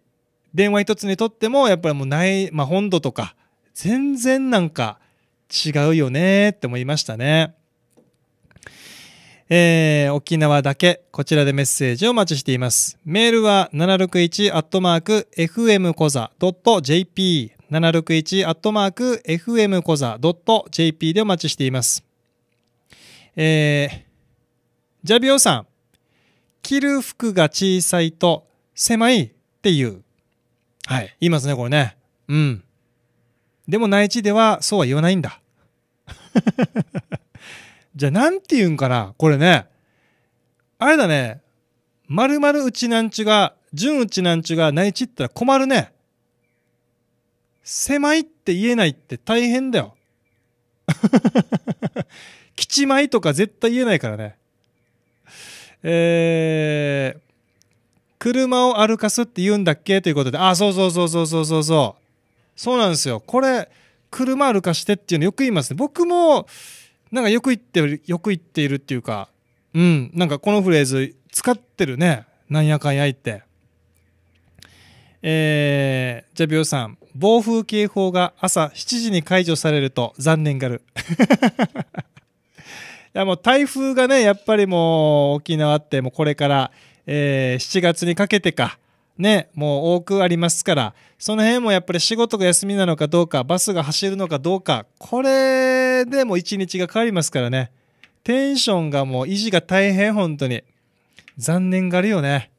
電話一つにとっても、やっぱりもうない、まあ、本土とか、全然なんか違うよねって思いましたね。えー、沖縄だけ、こちらでメッセージをお待ちしています。メールは761アットマーク FM コザ .jp 761アットマーク FM コザ .jp でお待ちしています。えー、ジャビオさん、着る服が小さいと狭いっていう。はい。言いますね、これね。うん。でも内地ではそうは言わないんだ。じゃあ、なんて言うんかなこれね。あれだね。まるまるうちなんちゅが、純うちなんちゅが内地ったら困るね。狭いって言えないって大変だよ。基地米とか絶対言えないからね。えー、車を歩かすって言うんだっけということで、あ、そうそうそうそうそうそうそう。そうなんですよ。これ、車歩かしてっていうのよく言いますね。僕も、なんかよく言ってる、よく言っているっていうか、うん、なんかこのフレーズ使ってるね。なんやかんやいって。えー、じゃあ、ビオさん。暴風警報が朝7時に解除されると残念がる。いやもう台風がね、やっぱりもう沖縄ってもうこれからえー、7月にかけてか、ね、もう多くありますから、その辺もやっぱり仕事が休みなのかどうか、バスが走るのかどうか、これでも一日が変わりますからね。テンションがもう維持が大変、本当に。残念がるよね。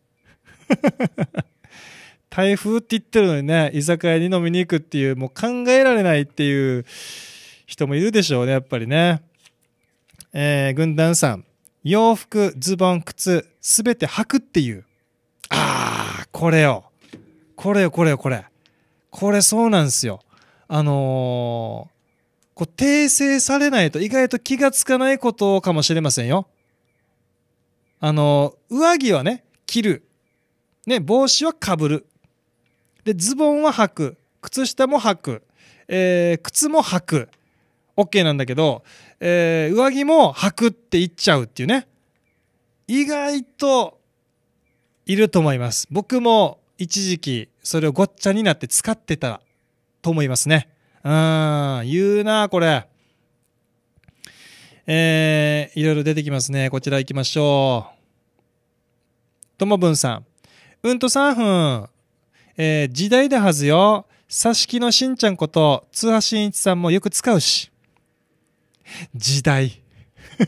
台風って言ってるのにね、居酒屋に飲みに行くっていう、もう考えられないっていう人もいるでしょうね、やっぱりね。えー、軍団さん。洋服、ズボン、靴、すべて履くっていう。ああ、これよ。これよ、これよ、これ。これそうなんですよ。あのー、こう訂正されないと意外と気がつかないことかもしれませんよ。あのー、上着はね、着る。ね、帽子はかぶる。で、ズボンは履く。靴下も履く。えー、靴も履く。OK なんだけど、えー、上着も履くって言っちゃうっていうね。意外といると思います。僕も一時期それをごっちゃになって使ってたと思いますね。うん、言うな、これ。えー、いろいろ出てきますね。こちら行きましょう。ともぶんさん。うんと3分。えー、時代だはずよ。さしきのしんちゃんこと、津波しんいちさんもよく使うし。時代。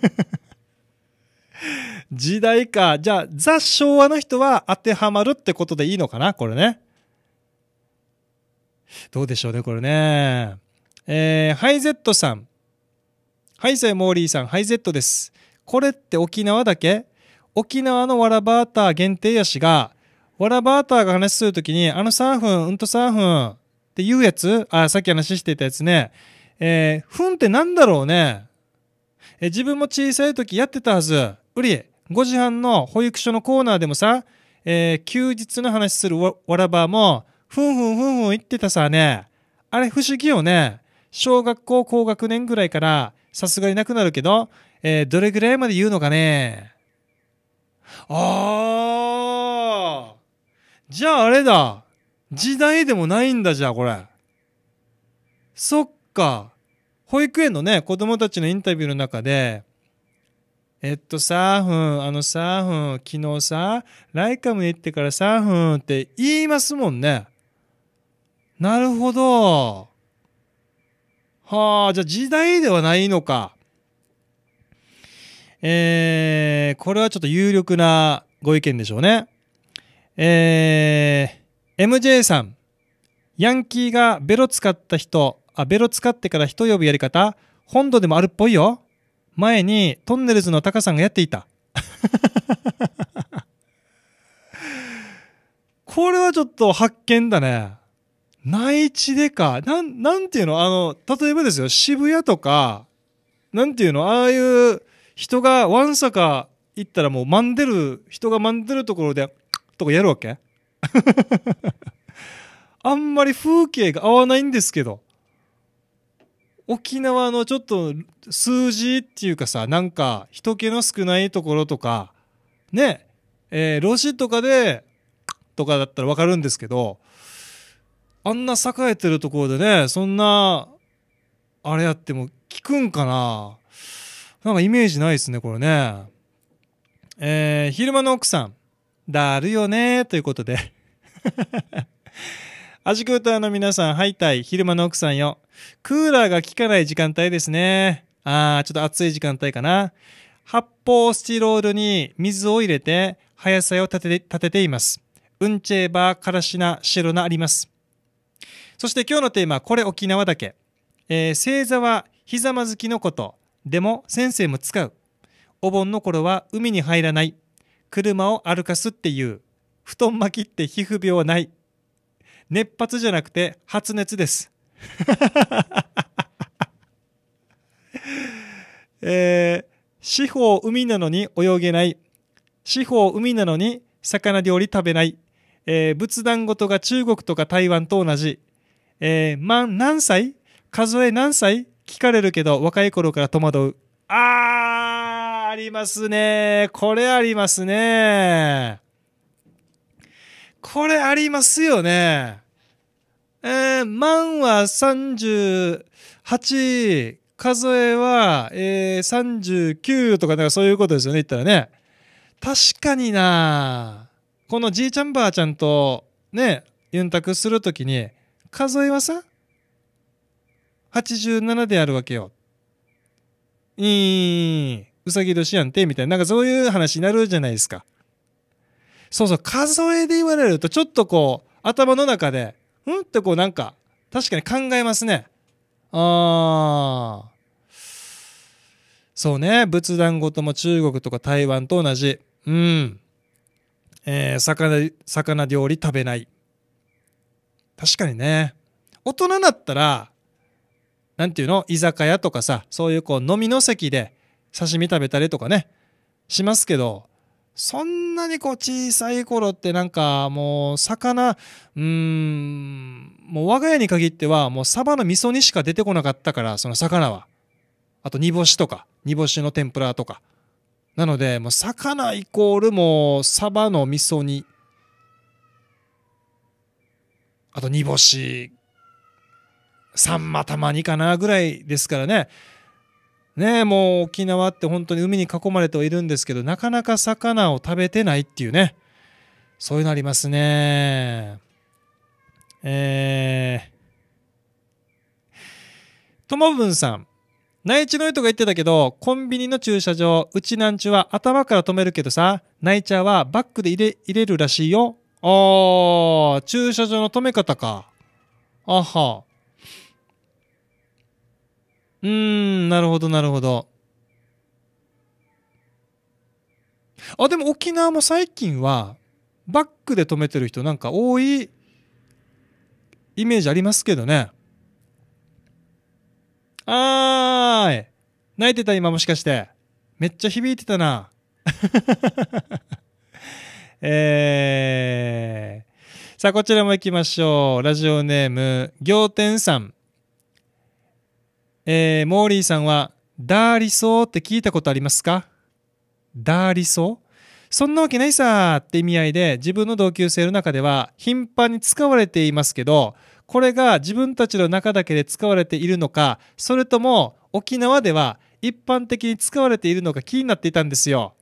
時代か。じゃあ、ザ・昭和の人は当てはまるってことでいいのかなこれね。どうでしょうね、これね。えー、ハイゼットさん。ハイゼイ・モーリーさん、ハイゼットです。これって沖縄だけ沖縄のわらバーター限定やしが、わらバーターが話するときに、あの3分、うんと3分って言うやつあ、さっき話してたやつね。えー、ふんってなんだろうね。え自分も小さい時やってたはず。うり、5時半の保育所のコーナーでもさ、えー、休日の話するわらばも、ふんふんふんふん言ってたさね。あれ不思議よね。小学校高学年ぐらいから、さすがになくなるけど、えー、どれぐらいまで言うのかね。ああじゃああれだ時代でもないんだじゃあこれ。そっか。保育園のね、子供たちのインタビューの中で、えっとさ、うん、あのさ、うん、昨日さ、ライカムへ行ってからさ、うん、って言いますもんね。なるほど。はあ、じゃあ時代ではないのか。えー、これはちょっと有力なご意見でしょうね。えー、MJ さん、ヤンキーがベロ使った人、あ、ベロ使ってから人呼ぶやり方、本土でもあるっぽいよ。前にトンネルズのタカさんがやっていた。これはちょっと発見だね。内地でか。なん、なんていうのあの、例えばですよ、渋谷とか、なんていうのああいう人がわんさか行ったらもうマンデる、人がマンデるところで、とかやるわけ あんまり風景が合わないんですけど。沖縄のちょっと数字っていうかさ、なんか人気の少ないところとか、ね、えー、路地とかで、とかだったらわかるんですけど、あんな栄えてるところでね、そんな、あれやっても効くんかななんかイメージないですね、これね。えー、昼間の奥さん、だるよねということでアジクーターの皆さん、ハイタイ、昼間の奥さんよ。クーラーが効かない時間帯ですね。あー、ちょっと暑い時間帯かな。発泡スチロールに水を入れて、葉野菜を立てて立てています。うんちえばラシナ、シロナあります。そして今日のテーマ、これ沖縄だけ。えー、星座はひざまずきのこと。でも先生も使う。お盆の頃は海に入らない。車を歩かすっていう。布団巻きって皮膚病はない。熱発じゃなくて発熱です。えー、四方海なのに泳げない。四方海なのに魚料理食べない。えー、仏壇ごとが中国とか台湾と同じ。えー、ま、何歳数え何歳聞かれるけど若い頃から戸惑う。あー、ありますね。これありますね。これありますよね。えー、万は38、数えは、えー、39とか、なんかそういうことですよね、言ったらね。確かになこのじいちゃんばあちゃんと、ね、ユンタクするときに、数えはさ、87であるわけよ。いん、うさぎ年やんて、みたいな、なんかそういう話になるじゃないですか。そうそう、数えで言われると、ちょっとこう、頭の中で、うんってこうなんか確かに考えますねああそうね仏壇ごとも中国とか台湾と同じうんえー、魚魚料理食べない確かにね大人だったらなんていうの居酒屋とかさそういうこう飲みの席で刺身食べたりとかねしますけどそんなにこう小さい頃ってなんかもう魚、うーん、もう我が家に限ってはもうサバの味噌煮しか出てこなかったから、その魚は。あと煮干しとか、煮干しの天ぷらとか。なので、もう魚イコールもうサバの味噌煮。あと煮干し、サンマたまにかなぐらいですからね。ねえもう沖縄って本当に海に囲まれてはいるんですけどなかなか魚を食べてないっていうねそういうのありますねえともぶんさん内地の人が言ってたけど、コンビニの駐車場、うちなんちは頭から止めるけどさ、ナイチャーはバックで入れ、入れるらしいよ。ああ駐車場の止め方か。あは。うーん、なるほど、なるほど。あ、でも沖縄も最近は、バックで止めてる人なんか多いイメージありますけどね。あーい。泣いてた今もしかして。めっちゃ響いてたな。えー、さあこちらも行きましょう。ラジオネーム、行天さん。えー、モーリーさんは、ダーリソーって聞いたことありますかダーリソーそんなわけないさーって意味合いで自分の同級生の中では頻繁に使われていますけど、これが自分たちの中だけで使われているのか、それとも沖縄では一般的に使われているのか気になっていたんですよ。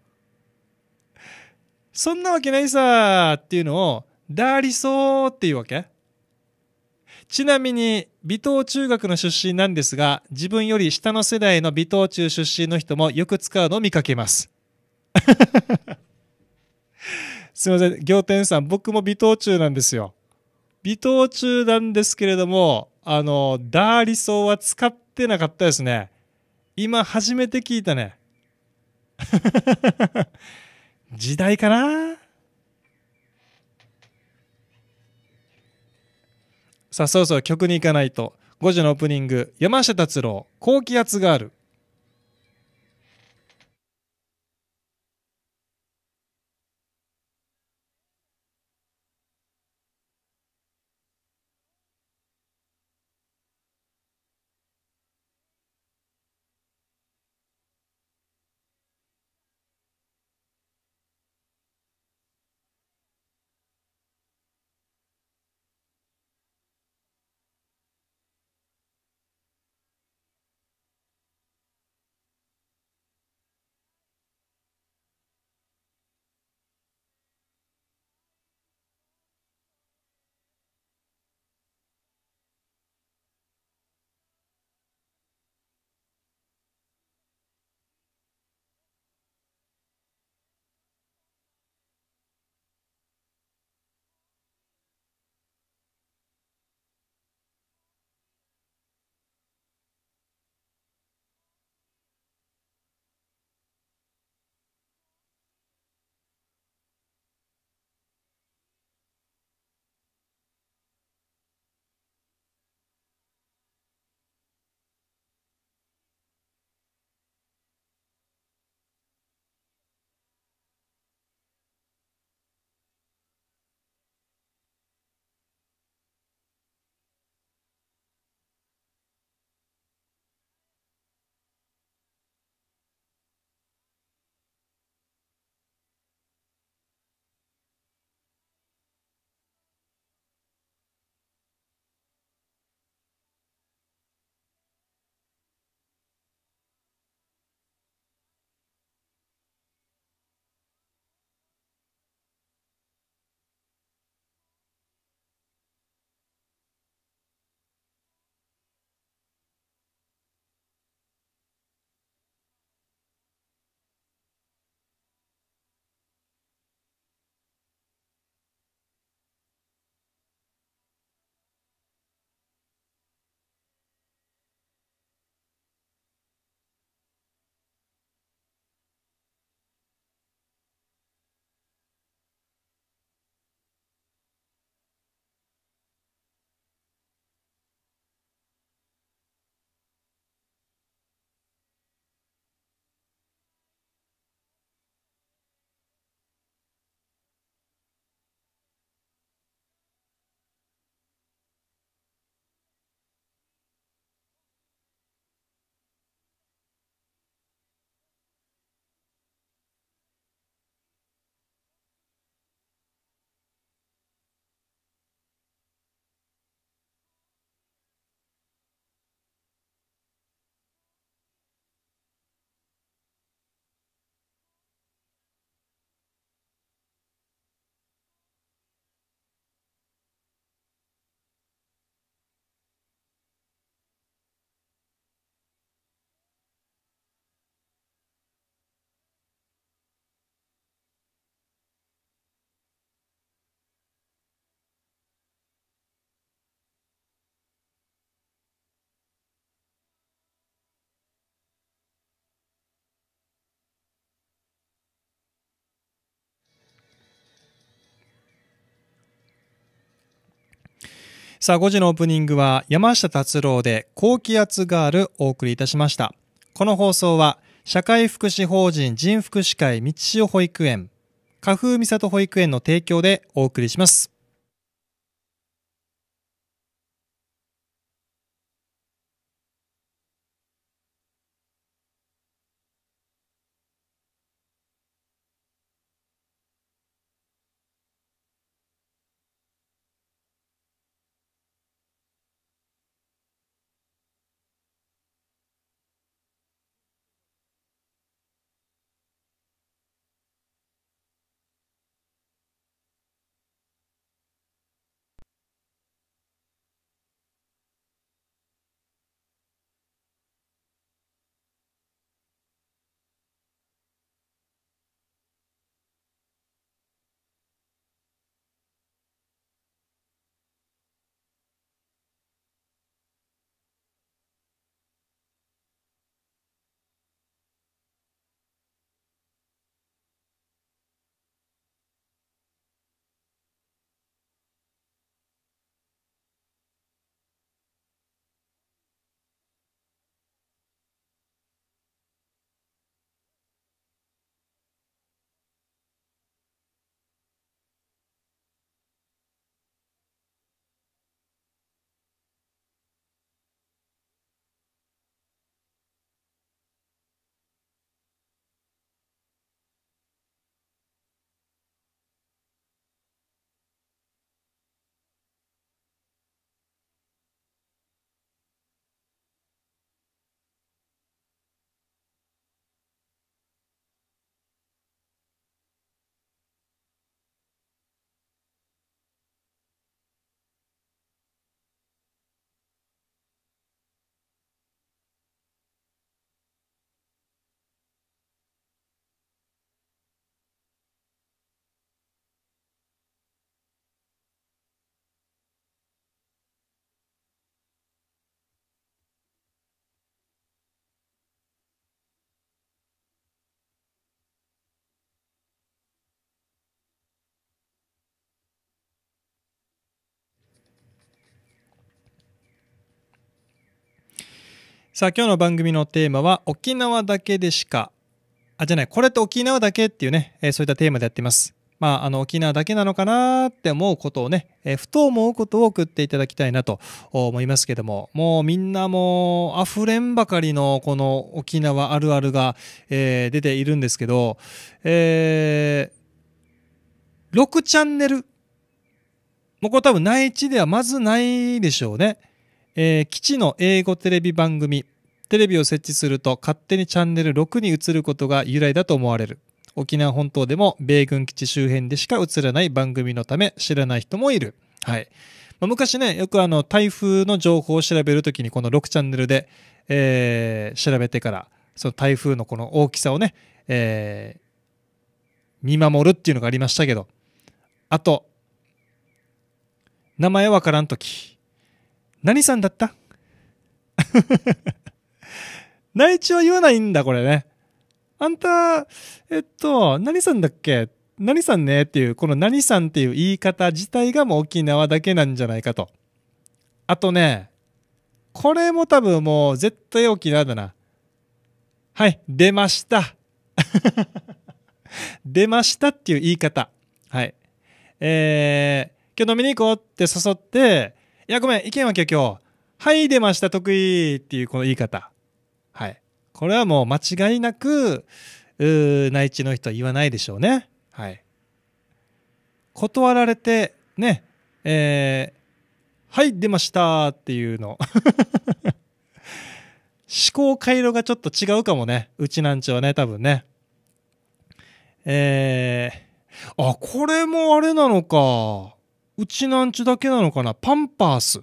そんなわけないさーっていうのを、ダーリソーっていうわけちなみに、美東中学の出身なんですが、自分より下の世代の美東中出身の人もよく使うのを見かけます。すいません、行天さん、僕も美東中なんですよ。美東中なんですけれども、あの、ダーリソーは使ってなかったですね。今、初めて聞いたね。時代かなさあ、そろそろ曲に行かないと。5時のオープニング、山下達郎、高気圧がある。さあ、5時のオープニングは山下達郎で高気圧ガールお送りいたしました。この放送は社会福祉法人人福祉会道潮保育園、花風三里保育園の提供でお送りします。さあ今日の番組のテーマは沖縄だけでしかあじゃないこれって沖縄だけっていうね、えー、そういったテーマでやってますまああの沖縄だけなのかなって思うことをね、えー、ふと思うことを送っていただきたいなと思いますけどももうみんなもう溢れんばかりのこの沖縄あるあるが、えー、出ているんですけどえー、6チャンネルもうこれ多分内地ではまずないでしょうね。えー、基地の英語テレビ番組、テレビを設置すると勝手にチャンネル6に移ることが由来だと思われる。沖縄本島でも米軍基地周辺でしか映らない番組のため知らない人もいる。はい。まあ、昔ね、よくあの台風の情報を調べるときにこの6チャンネルで、えー、調べてから、その台風のこの大きさをね、えー、見守るっていうのがありましたけど、あと、名前わからんとき。何さんだった 内地は言わないんだ、これね。あんた、えっと、何さんだっけ何さんねっていう、この何さんっていう言い方自体がもう沖縄だけなんじゃないかと。あとね、これも多分もう絶対沖縄だな。はい、出ました。出ましたっていう言い方。はい。えー、今日飲みに行こうって誘って、いや、ごめん、意見は今日、はい、出ました、得意っていうこの言い方。はい。これはもう間違いなく、内地の人は言わないでしょうね。はい。断られて、ね、えー、はい、出ましたっていうの。思考回路がちょっと違うかもね。うちなんちはね、多分ね。えー、あ、これもあれなのか。うちなんちだけなのかなパンパース。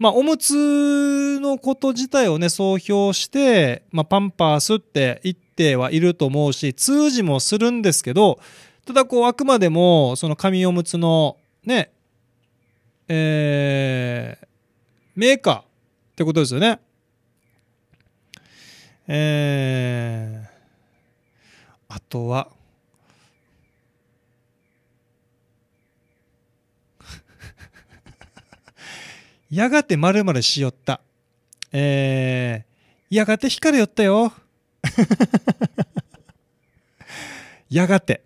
まあ、おむつのこと自体をね、総評して、まあ、パンパースって言ってはいると思うし、通じもするんですけど、ただこう、あくまでも、その紙おむつの、ね、えー、メーカーってことですよね。えー、あとは、やがて〇〇しよった。えー、やがて光よったよ。やがて。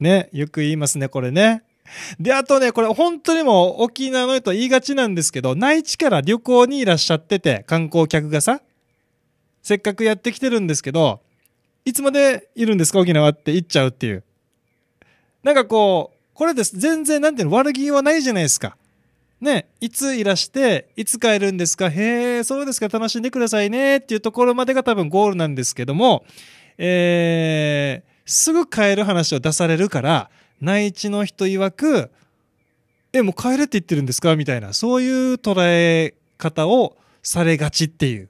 ね、よく言いますね、これね。で、あとね、これ本当にもう沖縄の人言いがちなんですけど、内地から旅行にいらっしゃってて、観光客がさ、せっかくやってきてるんですけど、いつまでいるんですか、沖縄って言っちゃうっていう。なんかこう、これです。全然、なんていうの、悪気はないじゃないですか。ね、いついらして、いつ帰るんですか、へえ、そうですか、楽しんでくださいね、っていうところまでが多分ゴールなんですけども、えー、すぐ帰る話を出されるから、内地の人曰く、え、もう帰れって言ってるんですかみたいな、そういう捉え方をされがちっていう。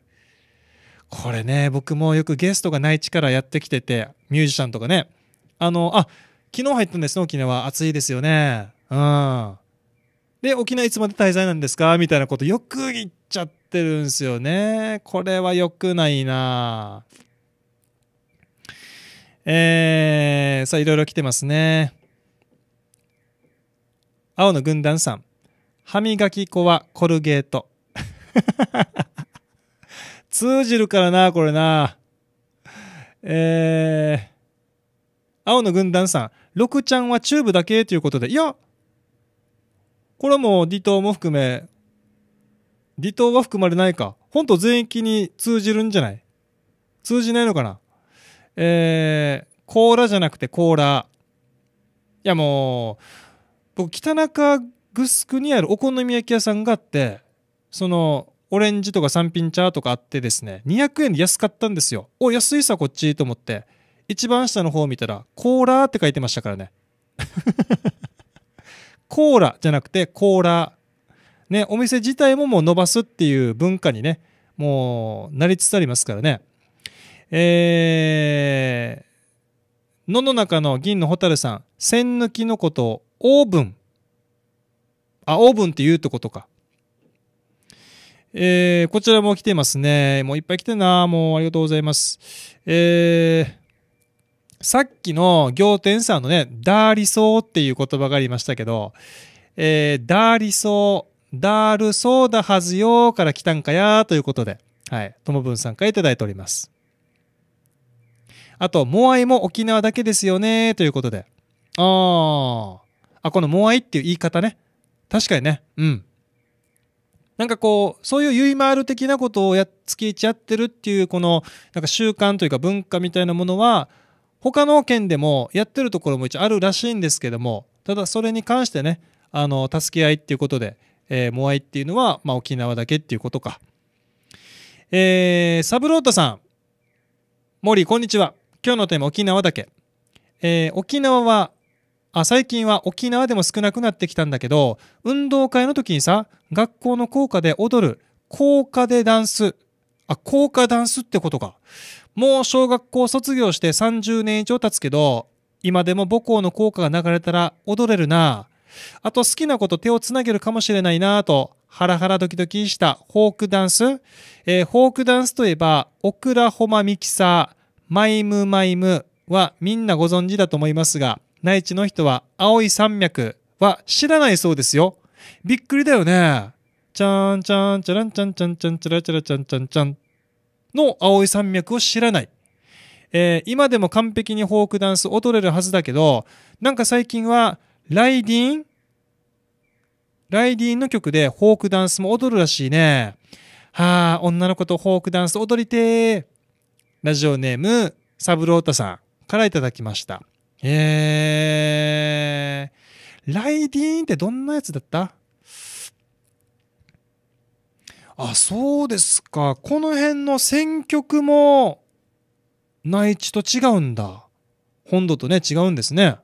これね、僕もよくゲストが内地からやってきてて、ミュージシャンとかね、あの、あ、昨日入ったんですね、沖縄。暑いですよね。うん。で、沖縄いつまで滞在なんですかみたいなことよく言っちゃってるんですよね。これは良くないなえー、さあ、いろいろ来てますね。青の軍団さん。歯磨き粉はコルゲート。通じるからな、これな。えー、青の軍団さん。くちゃんはチューブだけということで。いや、これも離島も含め、離島は含まれないか。本当全域に通じるんじゃない通じないのかなえー、甲羅じゃなくて甲羅。いやもう、僕、北中クにあるお好み焼き屋さんがあって、その、オレンジとか三品茶とかあってですね、200円で安かったんですよ。お、安いさ、こっちと思って。一番下の方見たら、コーラーって書いてましたからね。コーラじゃなくてコーラね、お店自体ももう伸ばすっていう文化にねもうなりつつありますからねえー、野の中の銀の蛍さん栓抜きのことをオーブンあオーブンって言うってことかえー、こちらも来てますね。もういっぱい来てんな。もうありがとうございます。えー、さっきの行天さんのね、ダーリソーっていう言葉がありましたけど、えー、ダーリソー、ダールソーだはずよから来たんかやということで、はい、ともぶんさんからいただいております。あと、モアイも沖縄だけですよねということで。ああ、このモアイっていう言い方ね。確かにね。うん。なんかこう、そういうゆいまーる的なことをやっつけちゃってるっていう、この、なんか習慣というか文化みたいなものは、他の県でもやってるところも一応あるらしいんですけどもただそれに関してねあの助け合いっていうことで、えー、モアイっていうのは、まあ、沖縄だけっていうことかえー、サブロータさん森こんにちは今日のテーマ沖縄だけ、えー、沖縄はあ最近は沖縄でも少なくなってきたんだけど運動会の時にさ学校の校歌で踊る校歌でダンスあ、効果ダンスってことか。もう小学校卒業して30年以上経つけど、今でも母校の効果が流れたら踊れるな。あと好きなこと手をつなげるかもしれないなと、ハラハラドキドキしたフォークダンス。えー、フォークダンスといえば、オクラホマミキサー、マイムマイムはみんなご存知だと思いますが、内地の人は青い山脈は知らないそうですよ。びっくりだよね。ちゃんちゃんちゃらんちゃんちゃんちゃんちゃらちゃらちゃんちゃんちゃん。の青い山脈を知らない。えー、今でも完璧にフォークダンス踊れるはずだけど、なんか最近は、ライディーンライディーンの曲でフォークダンスも踊るらしいね。はあ、女の子とフォークダンス踊りてー。ラジオネーム、サブロータさんからいただきました。えー、ライディーンってどんなやつだったあ、そうですか。この辺の選曲も内地と違うんだ。本土とね、違うんですね。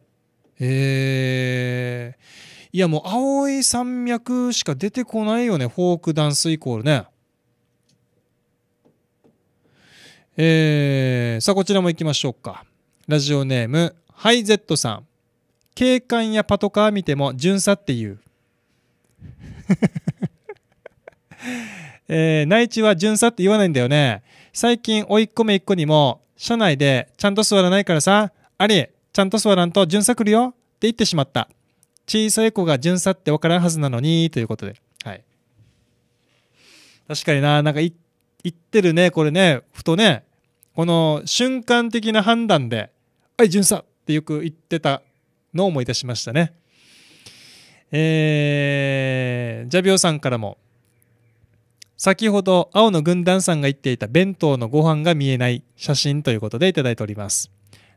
えー、いやもう青い山脈しか出てこないよね。フォークダンスイコールね。えー、さあこちらも行きましょうか。ラジオネーム、ハイゼットさん。警官やパトカー見ても巡査って言う。えー、内地は巡査って言わないんだよね。最近、追いっ子めいっ子にも、社内でちゃんと座らないからさ、あれ、ちゃんと座らんと巡査来るよって言ってしまった。小さい子が巡査って分からんはずなのに、ということで。はい。確かにな、なんか言ってるね、これね、ふとね、この瞬間的な判断で、はい、巡査ってよく言ってたのを思い出しましたね。えー、ジャビオさんからも、先ほど青の軍団さんが言っていた弁当のご飯が見えない写真ということでいただいております。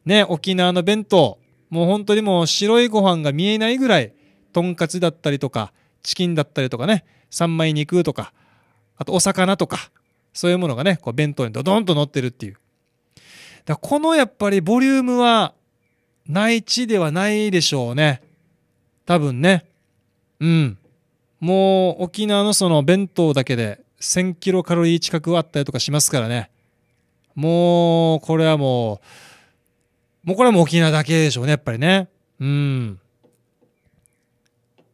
ね、沖縄の弁当。もう本当にもう白いご飯が見えないぐらい、とんかつだったりとか、チキンだったりとかね、三枚肉とか、あとお魚とか、そういうものがね、こう弁当にドドンと乗ってるっていう。だこのやっぱりボリュームは、内地ではないでしょうね。多分ね。うん。もう沖縄のその弁当だけで1000キロカロリー近くあったりとかしますからね。もう、これはもう、もうこれはもう沖縄だけでしょうね、やっぱりね。うん。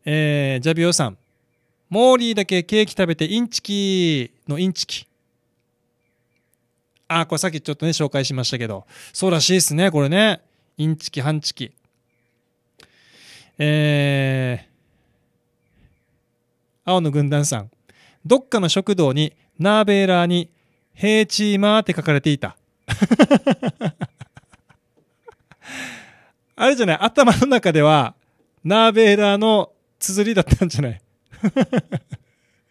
えー、ジャビオさん。モーリーだけケーキ食べてインチキのインチキ。あ、これさっきちょっとね、紹介しましたけど。そうらしいですね、これね。インチキ、半チキ。えー、青の軍団さん。どっかの食堂に、ナーベーラーに、ヘーチーマーって書かれていた。あれじゃない頭の中では、ナーベーラーの綴りだったんじゃない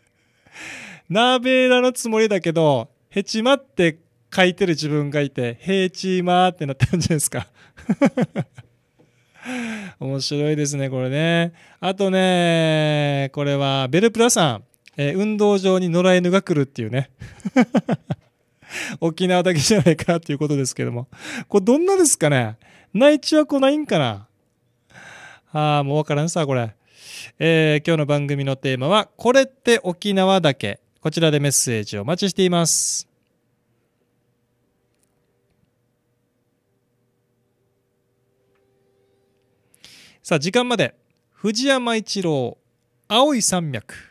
ナーベーラーのつもりだけど、ヘチマって書いてる自分がいて、ヘーチーマーってなったんじゃないですか 面白いですね、これね。あとね、これは、ベルプラさん。えー、運動場に野良犬が来るっていうね 沖縄だけじゃないかっていうことですけども。これどんなですかね内地は来ないんかなああ、もうわからんさ、これ。えー、今日の番組のテーマは、これって沖縄だけ。こちらでメッセージをお待ちしています。さあ、時間まで。藤山一郎、青い山脈。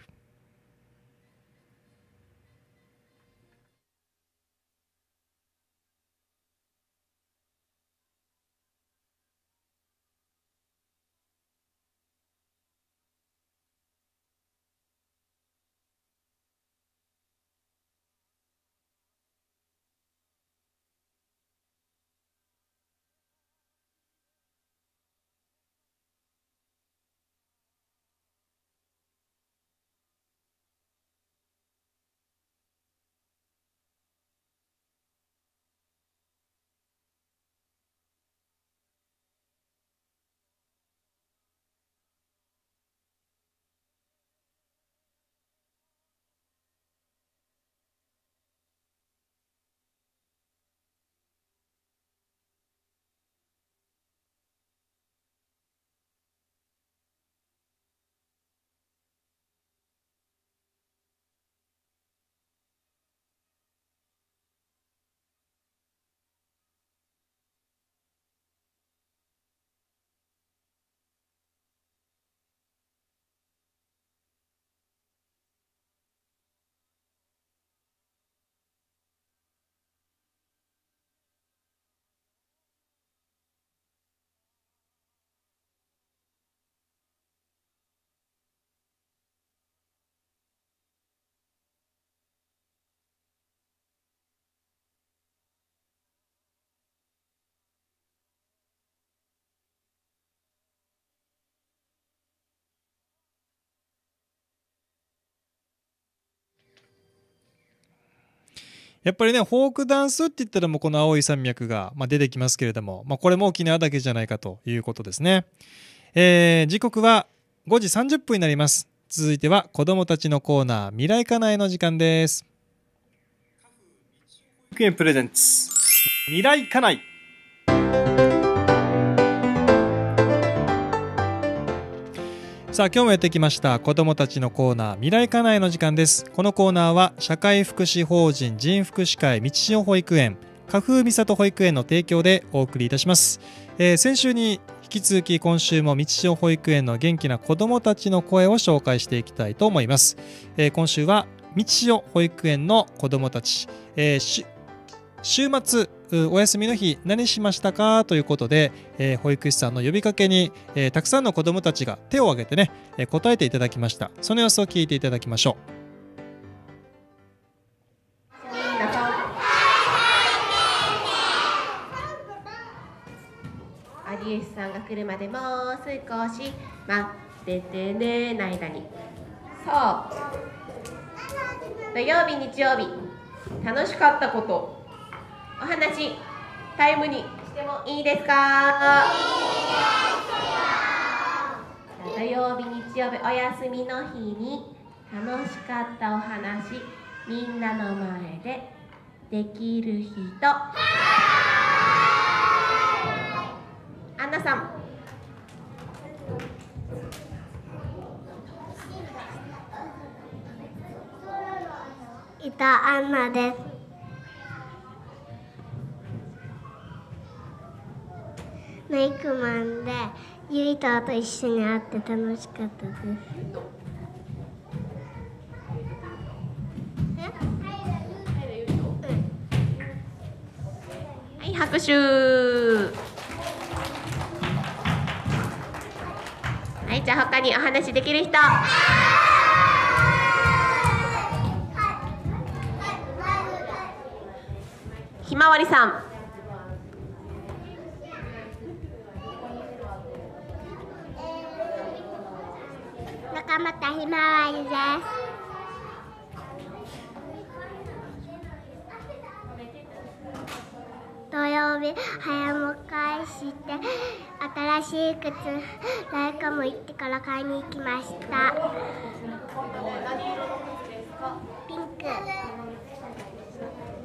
やっぱりね、フォークダンスって言ったらもうこの青い山脈が、まあ、出てきますけれども、まあ、これも沖縄だけじゃないかということですね。えー、時刻は5時30分になります。続いては子供たちのコーナー未来かなえの時間です。福音プレゼンツ未来かなえさあ今日もやってきました子どもたちのコーナー未来課内の時間ですこのコーナーは社会福祉法人人福祉会道代保育園花風美里保育園の提供でお送りいたします、えー、先週に引き続き今週も道潮保育園の元気な子どもたちの声を紹介していきたいと思います、えー、今週は道潮保育園の子どもたち、えー週末お休みの日何しましたかということで、えー、保育士さんの呼びかけに、えー、たくさんの子どもたちが手を挙げてね、えー、答えていただきましたその様子を聞いていただきましょうエスさんが来るまでもう少し待っててねの間にそう土曜日日曜日楽しかったことお話タイムにしてもいいですか土曜日日曜日お休みの日に楽しかったお話みんなの前でできる人アンナさんいたアンナですメイクマンでゆいとと一緒に会って楽しかったです。拍手はいじゃあ他にお話できる人ひまわりさんったひまわりです土曜日早も返して新しい靴誰かも行ってから買いに行きましたピンク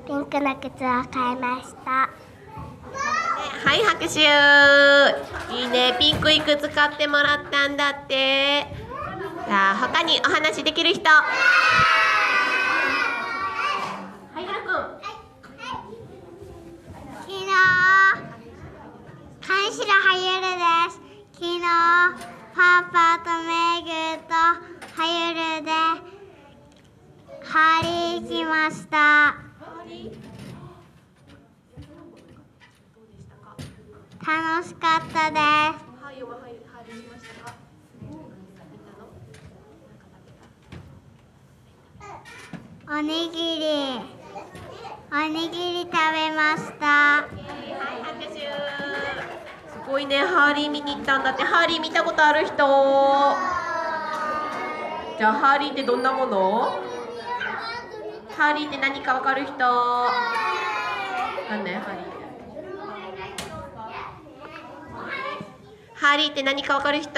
ピンクの靴を買いましたはい拍手いいねピンクいくつ買ってもらったんだってさあ他にお話できる人はいはるくん昨日監視のはゆるです昨日パパとメグとはゆるでハりーきました楽しかったですおにぎりおにぎり食べましたすごいねハーリー見に行ったんだってハーリー見たことある人じゃあハーリーってどんなものハーリーって何かわかる人なんだよハーリーハーリーって何かわかる人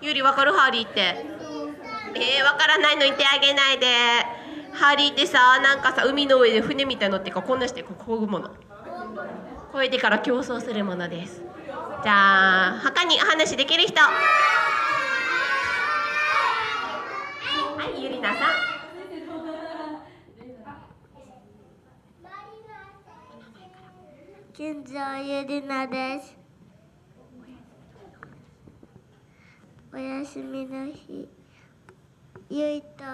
ゆりわかるハーリーってえー、わからないの言ってあげないでハリーってさなんかさ海の上で船みたいのっていうかこんなしてこう漕ぐものこいてから競争するものですじゃあ墓に話できる人はいゆりなさん健三ゆりなです。おすみの日。ゆいとと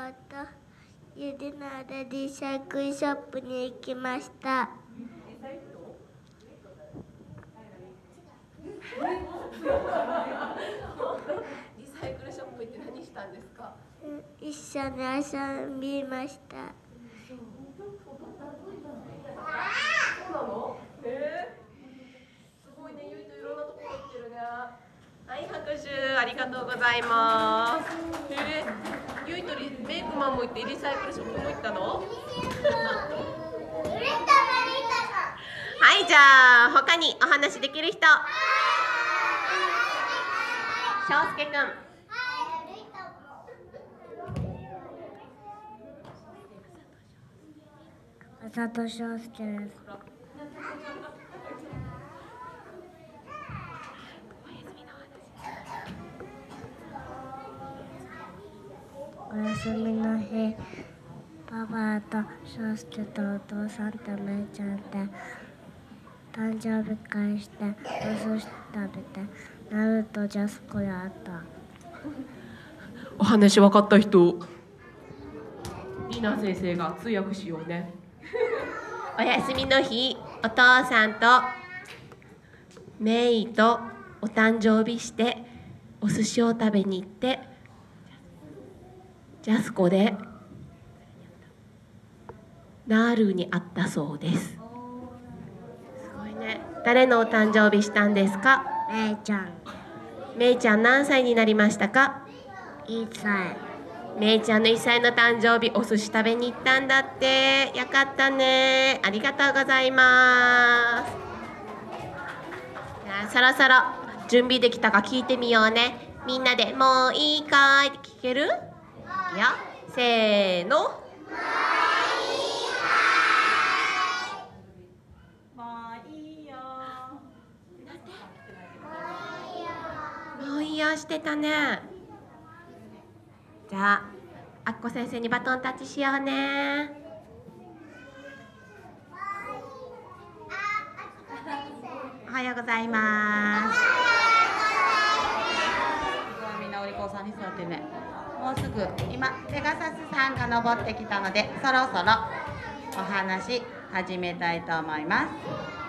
ゆであらリサイクルショップに行きました。リサイクルショップ行って何したんですか一緒に遊びました。そうなの、えーはい、拍手ありがとうございます。えー、ゆいとりメイクマンも行ってリサイクルショップも行ったの？はいじゃあ他にお話できる人。しょうすけくん。あさとしょうすけです。おやすみの日パパと翔介とお父さんとめいちゃんで誕生日会してお寿司食べてナルトジャスコやったお話分かった人りな先生が通訳しようねお休みの日お父さんとメイとお誕生日してお寿司を食べに行ってジャスコでダールにあったそうですすごいね誰のお誕生日したんですかめいちゃんめいちゃん何歳になりましたか1歳めいちゃんの1歳の誕生日お寿司食べに行ったんだってよかったねありがとうございますそろそろ準備できたか聞いてみようねみんなでもういいかいって聞けるいやせーのもういいよいいよしてたねじゃああっこ先生にバトンタッチしようねおはようございますみんなお利口さんに座ってねもうすぐ今ペガサスさんが登ってきたのでそろそろお話始めたいと思います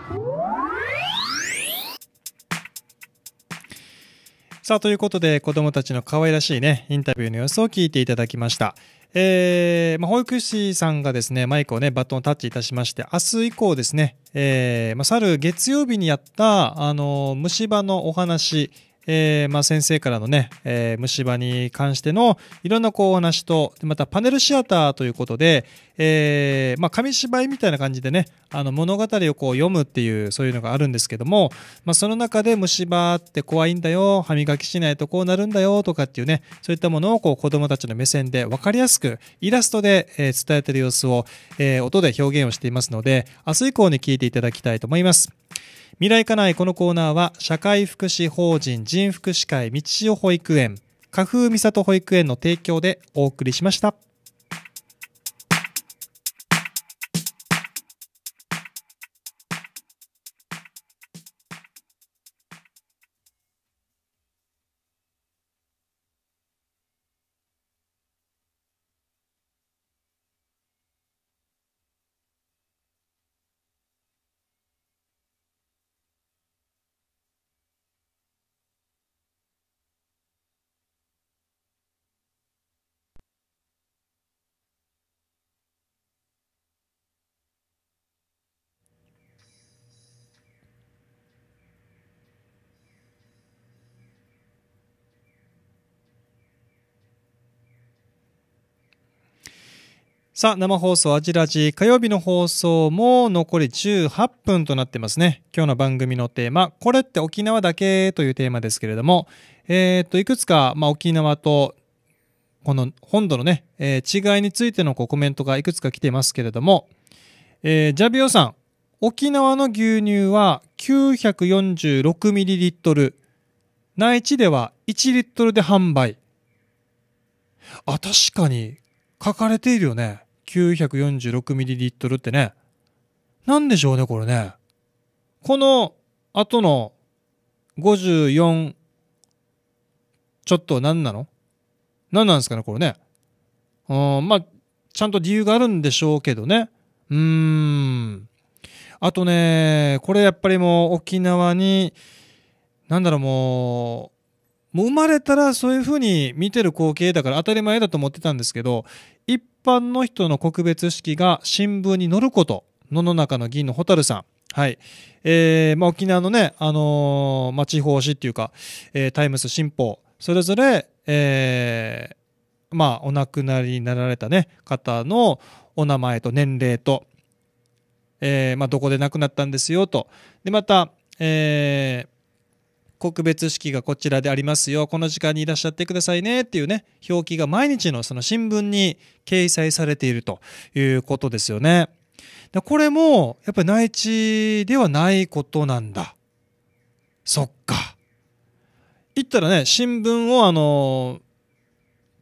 さあということで子どもたちの可愛らしいねインタビューの様子を聞いていただきました。えー、まあ、保育士さんがですね、マイクをね、バトンタッチいたしまして、明日以降ですね、えー、まあ、去る月曜日にやった、あの、虫歯のお話、えー、まあ、先生からのね、えー、虫歯に関してのいろんなこうお話と、またパネルシアターということで、えー、まあ、紙芝居みたいな感じでね、あの物語をこう読むっていう、そういうのがあるんですけども、まあ、その中で虫歯って怖いんだよ、歯磨きしないとこうなるんだよとかっていうね、そういったものをこう子供たちの目線で分かりやすくイラストで、え伝えてる様子を、え音で表現をしていますので、明日以降に聞いていただきたいと思います。未来家内このコーナーは社会福祉法人人福祉会道代保育園、花風美里保育園の提供でお送りしました。さあ、生放送あじらじ、火曜日の放送も残り18分となってますね。今日の番組のテーマ、これって沖縄だけというテーマですけれども、えっ、と、いくつか、まあ、沖縄とこの本土のね、えー、違いについてのコメントがいくつか来てますけれども、えー、ジャビオさん、沖縄の牛乳は 946ml、内地では1リットルで販売。あ、確かに書かれているよね。946ml ってね。なんでしょうね、これね。この後の54、ちょっと何なの何なんですかね、これね。うん、まあ、ちゃんと理由があるんでしょうけどね。うーん。あとね、これやっぱりもう沖縄に、なんだろうもう、もう生まれたらそういうふうに見てる光景だから当たり前だと思ってたんですけど、一般の人の告別式が新聞に載ること、野の中の議員の蛍さん。はい。えー、まあ、沖縄のね、あのー、まあ、地方紙っていうか、えー、タイムス新報、それぞれ、えー、まあ、お亡くなりになられたね、方のお名前と年齢と、えー、まあ、どこで亡くなったんですよと。で、また、えー、告別式がこちらでありますよこの時間にいらっしゃってくださいねっていうね表記が毎日のその新聞に掲載されているということですよね。これもやっぱり内地ではないことなんだ。そっか。言ったらね新聞をあの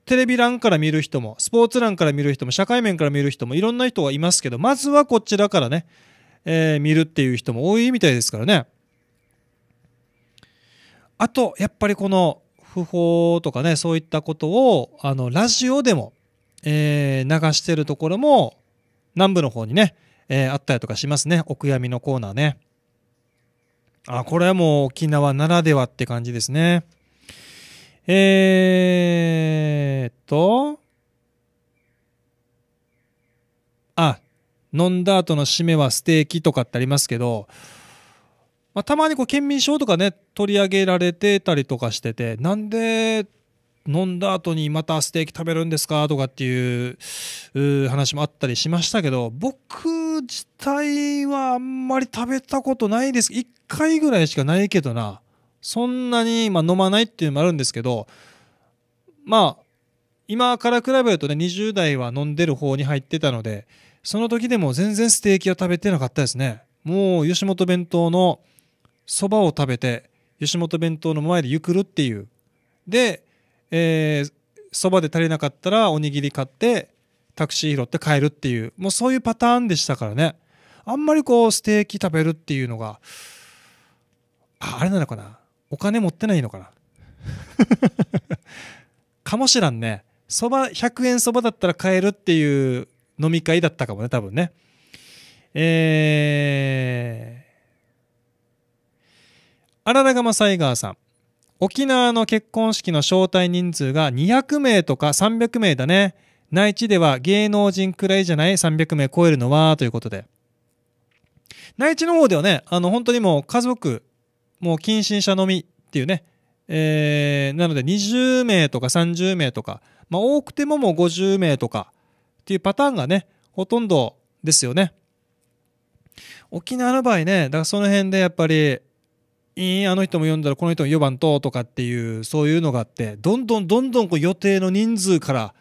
テレビ欄から見る人もスポーツ欄から見る人も社会面から見る人もいろんな人がいますけどまずはこちらからね、えー、見るっていう人も多いみたいですからね。あと、やっぱりこの不法とかね、そういったことを、あの、ラジオでも、えー、流してるところも、南部の方にね、えー、あったりとかしますね。お悔やみのコーナーね。あ、これはもう沖縄ならではって感じですね。えーっと、あ、飲んだ後の締めはステーキとかってありますけど、まあ、たまにこう県民賞とかね取り上げられてたりとかしててなんで飲んだ後にまたステーキ食べるんですかとかっていう話もあったりしましたけど僕自体はあんまり食べたことないです1回ぐらいしかないけどなそんなに、まあ、飲まないっていうのもあるんですけどまあ今から比べるとね20代は飲んでる方に入ってたのでその時でも全然ステーキは食べてなかったですねもう吉本弁当のそばを食べて、吉本弁当の前でゆくるっていう。で、えー、そばで足りなかったらおにぎり買って、タクシー拾って帰るっていう、もうそういうパターンでしたからね。あんまりこう、ステーキ食べるっていうのが、ああれなのかなお金持ってないのかな かもしらんね。そば、100円そばだったら買えるっていう飲み会だったかもね、多分ね。えー、あららがまさいがーさん。沖縄の結婚式の招待人数が200名とか300名だね。内地では芸能人くらいじゃない ?300 名超えるのは、ということで。内地の方ではね、あの、本当にもう家族、もう近親者のみっていうね。えー、なので20名とか30名とか、まあ多くてももう50名とかっていうパターンがね、ほとんどですよね。沖縄の場合ね、だからその辺でやっぱり、あの人も読んだらこの人も4番ととかっていうそういうのがあってどんどんどんどんこう予定の人数から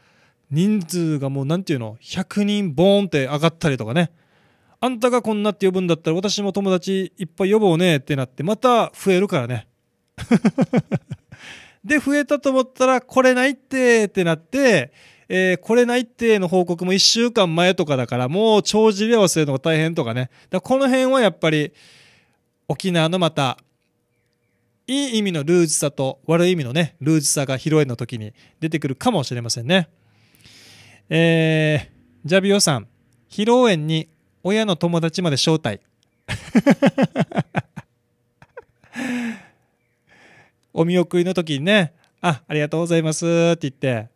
人数がもう何て言うの100人ボーンって上がったりとかねあんたがこんなって呼ぶんだったら私も友達いっぱい呼ぼうねってなってまた増えるからね で増えたと思ったら来れないってってなってえー、来れないっての報告も1週間前とかだからもう帳尻合わせるのが大変とかねだこの辺はやっぱり沖縄のまたいい意味のルーズさと悪い意味のね、ルーズさが披露宴の時に出てくるかもしれませんね。えー、ジャビオさん、披露宴に親の友達まで招待。お見送りの時にね、あ、ありがとうございますって言って、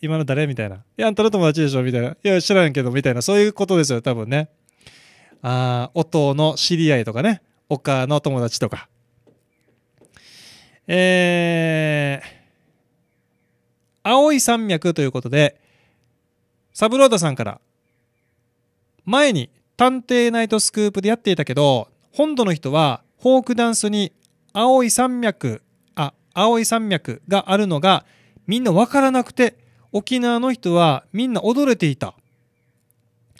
今の誰みたいな。いや、あんたの友達でしょみたいな。いや、知らんけど、みたいな。そういうことですよ、多分ね。ああ、お父の知り合いとかね。お母の友達とか。えー、青い山脈ということで、サブローダさんから、前に探偵ナイトスクープでやっていたけど、本土の人はフォークダンスに青い山脈、あ、青い山脈があるのがみんなわからなくて、沖縄の人はみんな踊れていた。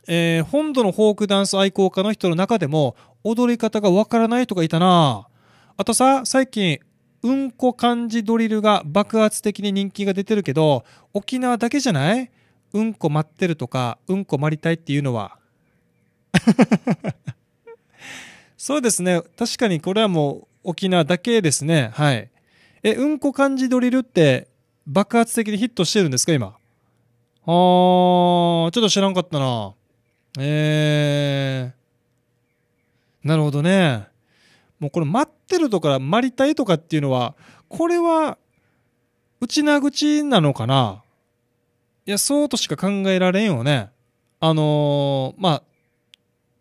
えー、本土のフォークダンス愛好家の人の中でも踊り方がわからない人がいたなあとさ、最近うんこ漢字ドリルが爆発的に人気が出てるけど沖縄だけじゃないうんこ待ってるとかうんこ待りたいっていうのは そうですね確かにこれはもう沖縄だけですねはいえうんこ漢字ドリルって爆発的にヒットしてるんですか今あーちょっと知らんかったなえー、なるほどねもうこれ待てるとかマリタイとかっていうのは、これは、内な口なのかないや、そうとしか考えられんよね。あのー、まあ、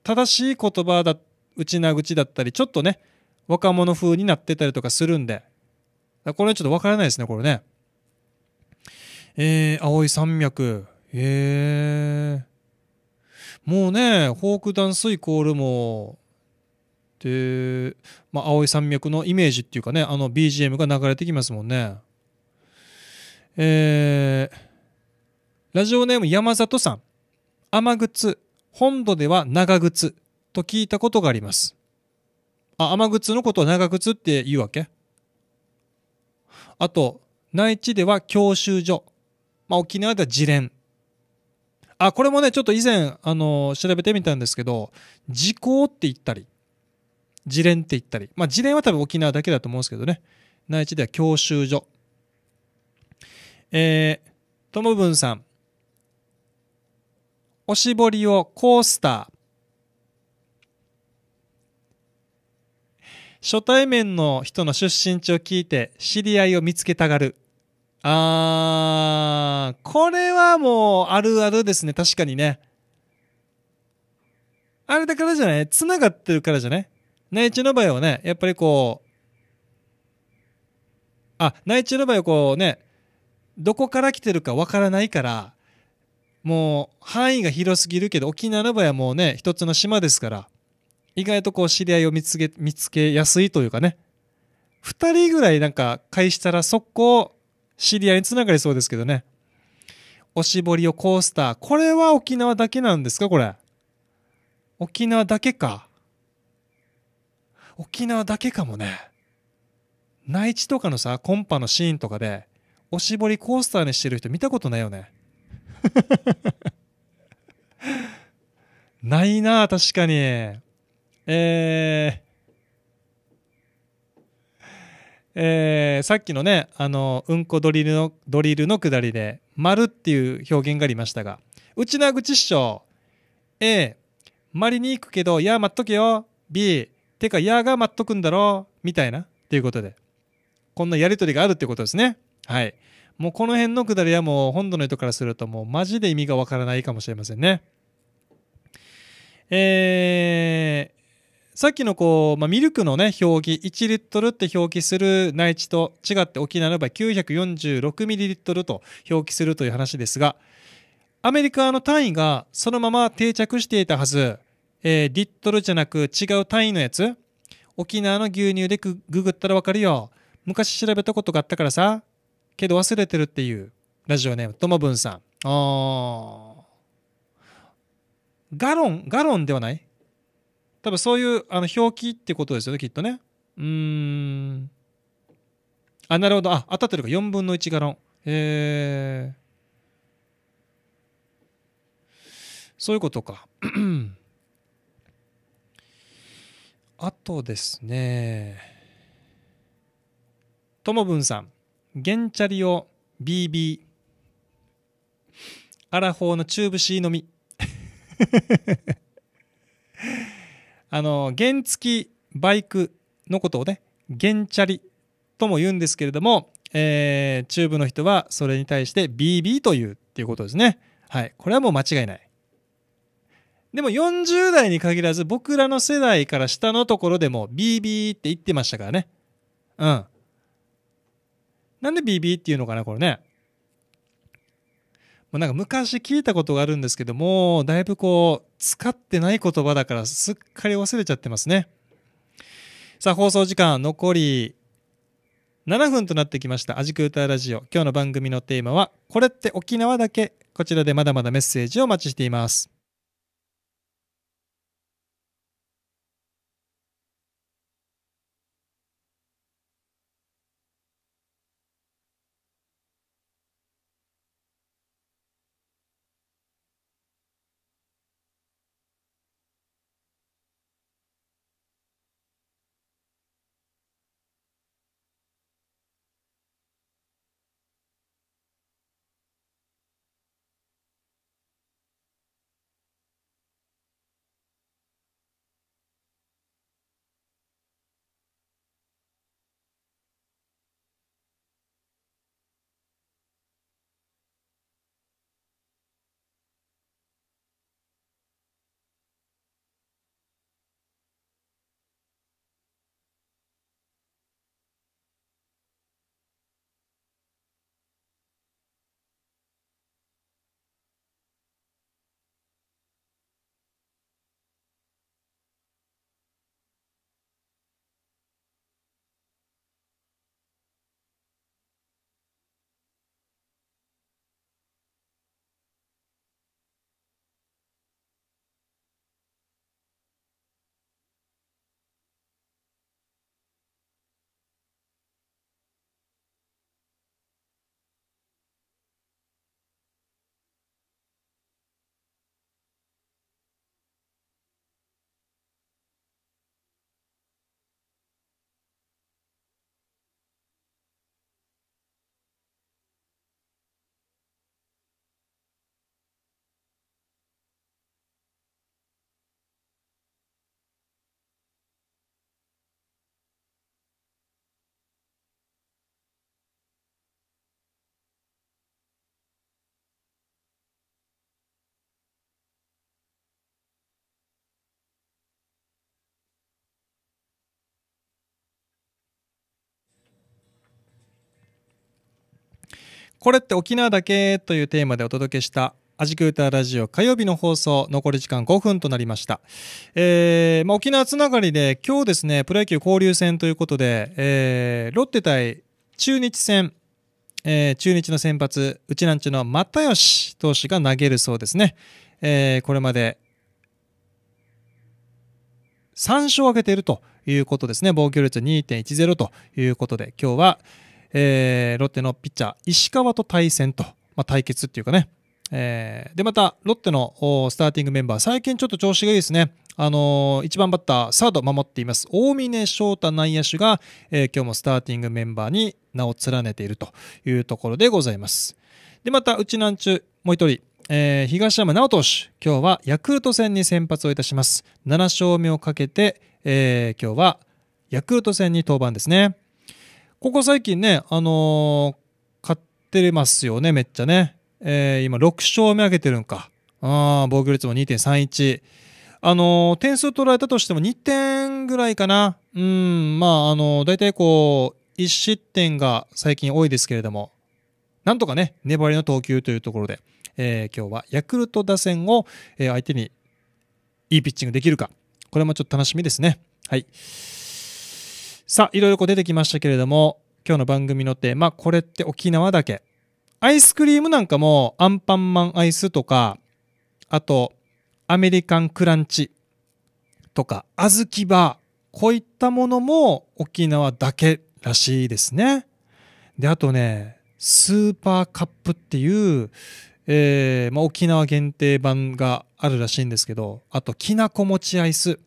正しい言葉だ、内な口だったり、ちょっとね、若者風になってたりとかするんで、これちょっとわからないですね、これね。えー、青い山脈。えー。もうね、フォークダンスイコールも、で、まあ、青い山脈のイメージっていうかねあの BGM が流れてきますもんねえー、ラジオネーム山里さん雨靴本土では長靴と聞いたことがありますあ雨靴のことを長靴って言うわけあと内地では教習所、まあ、沖縄では自連あこれもねちょっと以前あの調べてみたんですけど時効って言ったり自連って言ったり、まあ、自連は多分沖縄だけだと思うんですけどね内地では教習所えー、トムブンさんおしぼりをコースター初対面の人の出身地を聞いて知り合いを見つけたがるあーこれはもうあるあるですね確かにねあれだからじゃない繋がってるからじゃない内地の場合はね、やっぱりこう、あ、内地の場合はこうね、どこから来てるかわからないから、もう範囲が広すぎるけど、沖縄の場合はもうね、一つの島ですから、意外とこう知り合いを見つけ、見つけやすいというかね、二人ぐらいなんか返したら速攻知り合いにつながりそうですけどね。おしぼりをコースター。これは沖縄だけなんですかこれ。沖縄だけか。沖縄だけかもね内地とかのさコンパのシーンとかでおしぼりコースターにしてる人見たことないよね ないな確かにえーえー、さっきのねあのうんこドリルのドリルのくだりで「丸っていう表現がありましたがうち口ぐち師匠 A まりに行くけどいや待っとけよ B てか、矢が待っとくんだろうみたいな。ていうことで。こんなやりとりがあるってことですね。はい。もうこの辺のくだりはもう本土の人からするともうマジで意味がわからないかもしれませんね。えー、さっきのこう、まあ、ミルクのね、表記、1リットルって表記する内地と違って沖縄の場合946ミリリットルと表記するという話ですが、アメリカの単位がそのまま定着していたはず。えー、リットルじゃなく違う単位のやつ沖縄の牛乳でググったらわかるよ。昔調べたことがあったからさ。けど忘れてるっていう。ラジオネーム、ともぶんさん。あガロン、ガロンではない多分そういうあの表記ってことですよね、きっとね。うーん。あ、なるほど。あ、当たってるか。4分の1ガロン。えー。そういうことか。あとですね、ともぶんさん、ゲンチャリを BB、アラフォーのチューブ C のみ。あの、原付きバイクのことをね、原チャリとも言うんですけれども、えー、チューブの人はそれに対して BB というっていうことですね。はい。これはもう間違いない。でも40代に限らず僕らの世代から下のところでもビビーって言ってましたからね。うん。なんでビーって言うのかな、これね。もうなんか昔聞いたことがあるんですけども、だいぶこう、使ってない言葉だからすっかり忘れちゃってますね。さあ、放送時間残り7分となってきました。アジクータラジオ。今日の番組のテーマは、これって沖縄だけ。こちらでまだまだメッセージをお待ちしています。これって沖縄だけというテーマでお届けしたアジクーターラジオ火曜日の放送残り時間5分となりました、えーまあ、沖縄つながりで今日ですねプロ野球交流戦ということで、えー、ロッテ対中日戦、えー、中日の先発うちなんちの又吉投手が投げるそうですね、えー、これまで3勝を挙げているということですね防御率2.10ということで今日はえー、ロッテのピッチャー石川と対戦と、まあ、対決っていうかね、えー、でまたロッテのスターティングメンバー最近ちょっと調子がいいですねあのー、1番バッターサード守っています大峰翔太内野手が、えー、今日もスターティングメンバーに名を連ねているというところでございますでまたうちなんちゅうもう一人えー、東山直投手、今日はヤクルト戦に先発をいたします。7勝目をかけて、えー、今日はヤクルト戦に登板ですね。ここ最近ね、あのー、ってますよね、めっちゃね。えー、今、6勝目上げてるんか。あ防御率も2.31。あのー、点数取られたとしても2点ぐらいかな。うん、まあ、あのー、大体こう、1失点が最近多いですけれども、なんとかね、粘りの投球というところで、えー、今日はヤクルト打線を、え相手にいいピッチングできるか、これもちょっと楽しみですね。はい。さあ、いろいろこう出てきましたけれども、今日の番組のテーマ、これって沖縄だけ。アイスクリームなんかも、アンパンマンアイスとか、あと、アメリカンクランチとか、あずきバー、こういったものも沖縄だけらしいですね。で、あとね、スーパーカップっていう、えーまあ、沖縄限定版があるらしいんですけど、あと、きなこ餅アイス。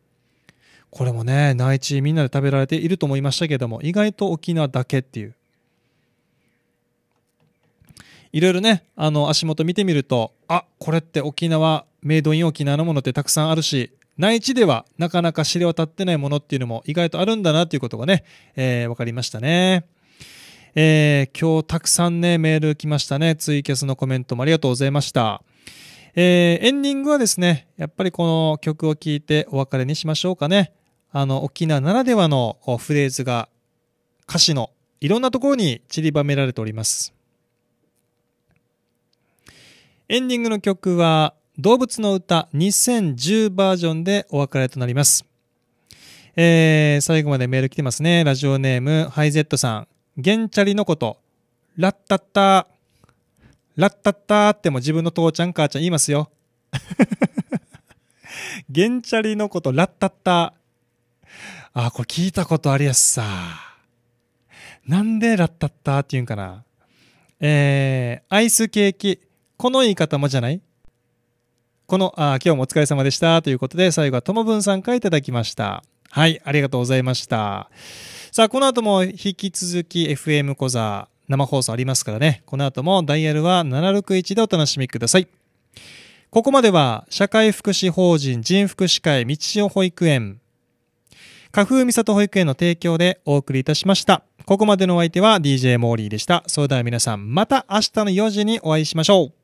これもね内地みんなで食べられていると思いましたけども意外と沖縄だけっていういろいろねあの足元見てみるとあこれって沖縄メイドイン沖縄のものってたくさんあるし内地ではなかなか知れ渡ってないものっていうのも意外とあるんだなっていうことがね、えー、分かりましたね。えー、今日たくさんね、メール来ましたね。ツイキャスのコメントもありがとうございました。えー、エンディングはですね、やっぱりこの曲を聴いてお別れにしましょうかね。あの沖縄ならではのフレーズが歌詞のいろんなところに散りばめられておりますエンディングの曲は動物の歌2010バージョンでお別れとなります、えー、最後までメール来てますねラジオネームハイゼットさんゲンチャリのことラッタッタラッタッタっても自分の父ちゃん母ちゃん言いますよ ゲンチャリのことラッタッタあ、これ聞いたことありやすさ。なんでラッタッタって言うんかな。えー、アイスケーキ。この言い方もじゃないこの、あ、今日もお疲れ様でした。ということで、最後はともぶんさんからいただきました。はい、ありがとうございました。さあ、この後も引き続き FM 小座生放送ありますからね。この後もダイヤルは761でお楽しみください。ここまでは社会福祉法人人福祉会道代保育園花風みさ保育園の提供でお送りいたしました。ここまでのお相手は DJ モーリーでした。それでは皆さん、また明日の4時にお会いしましょう。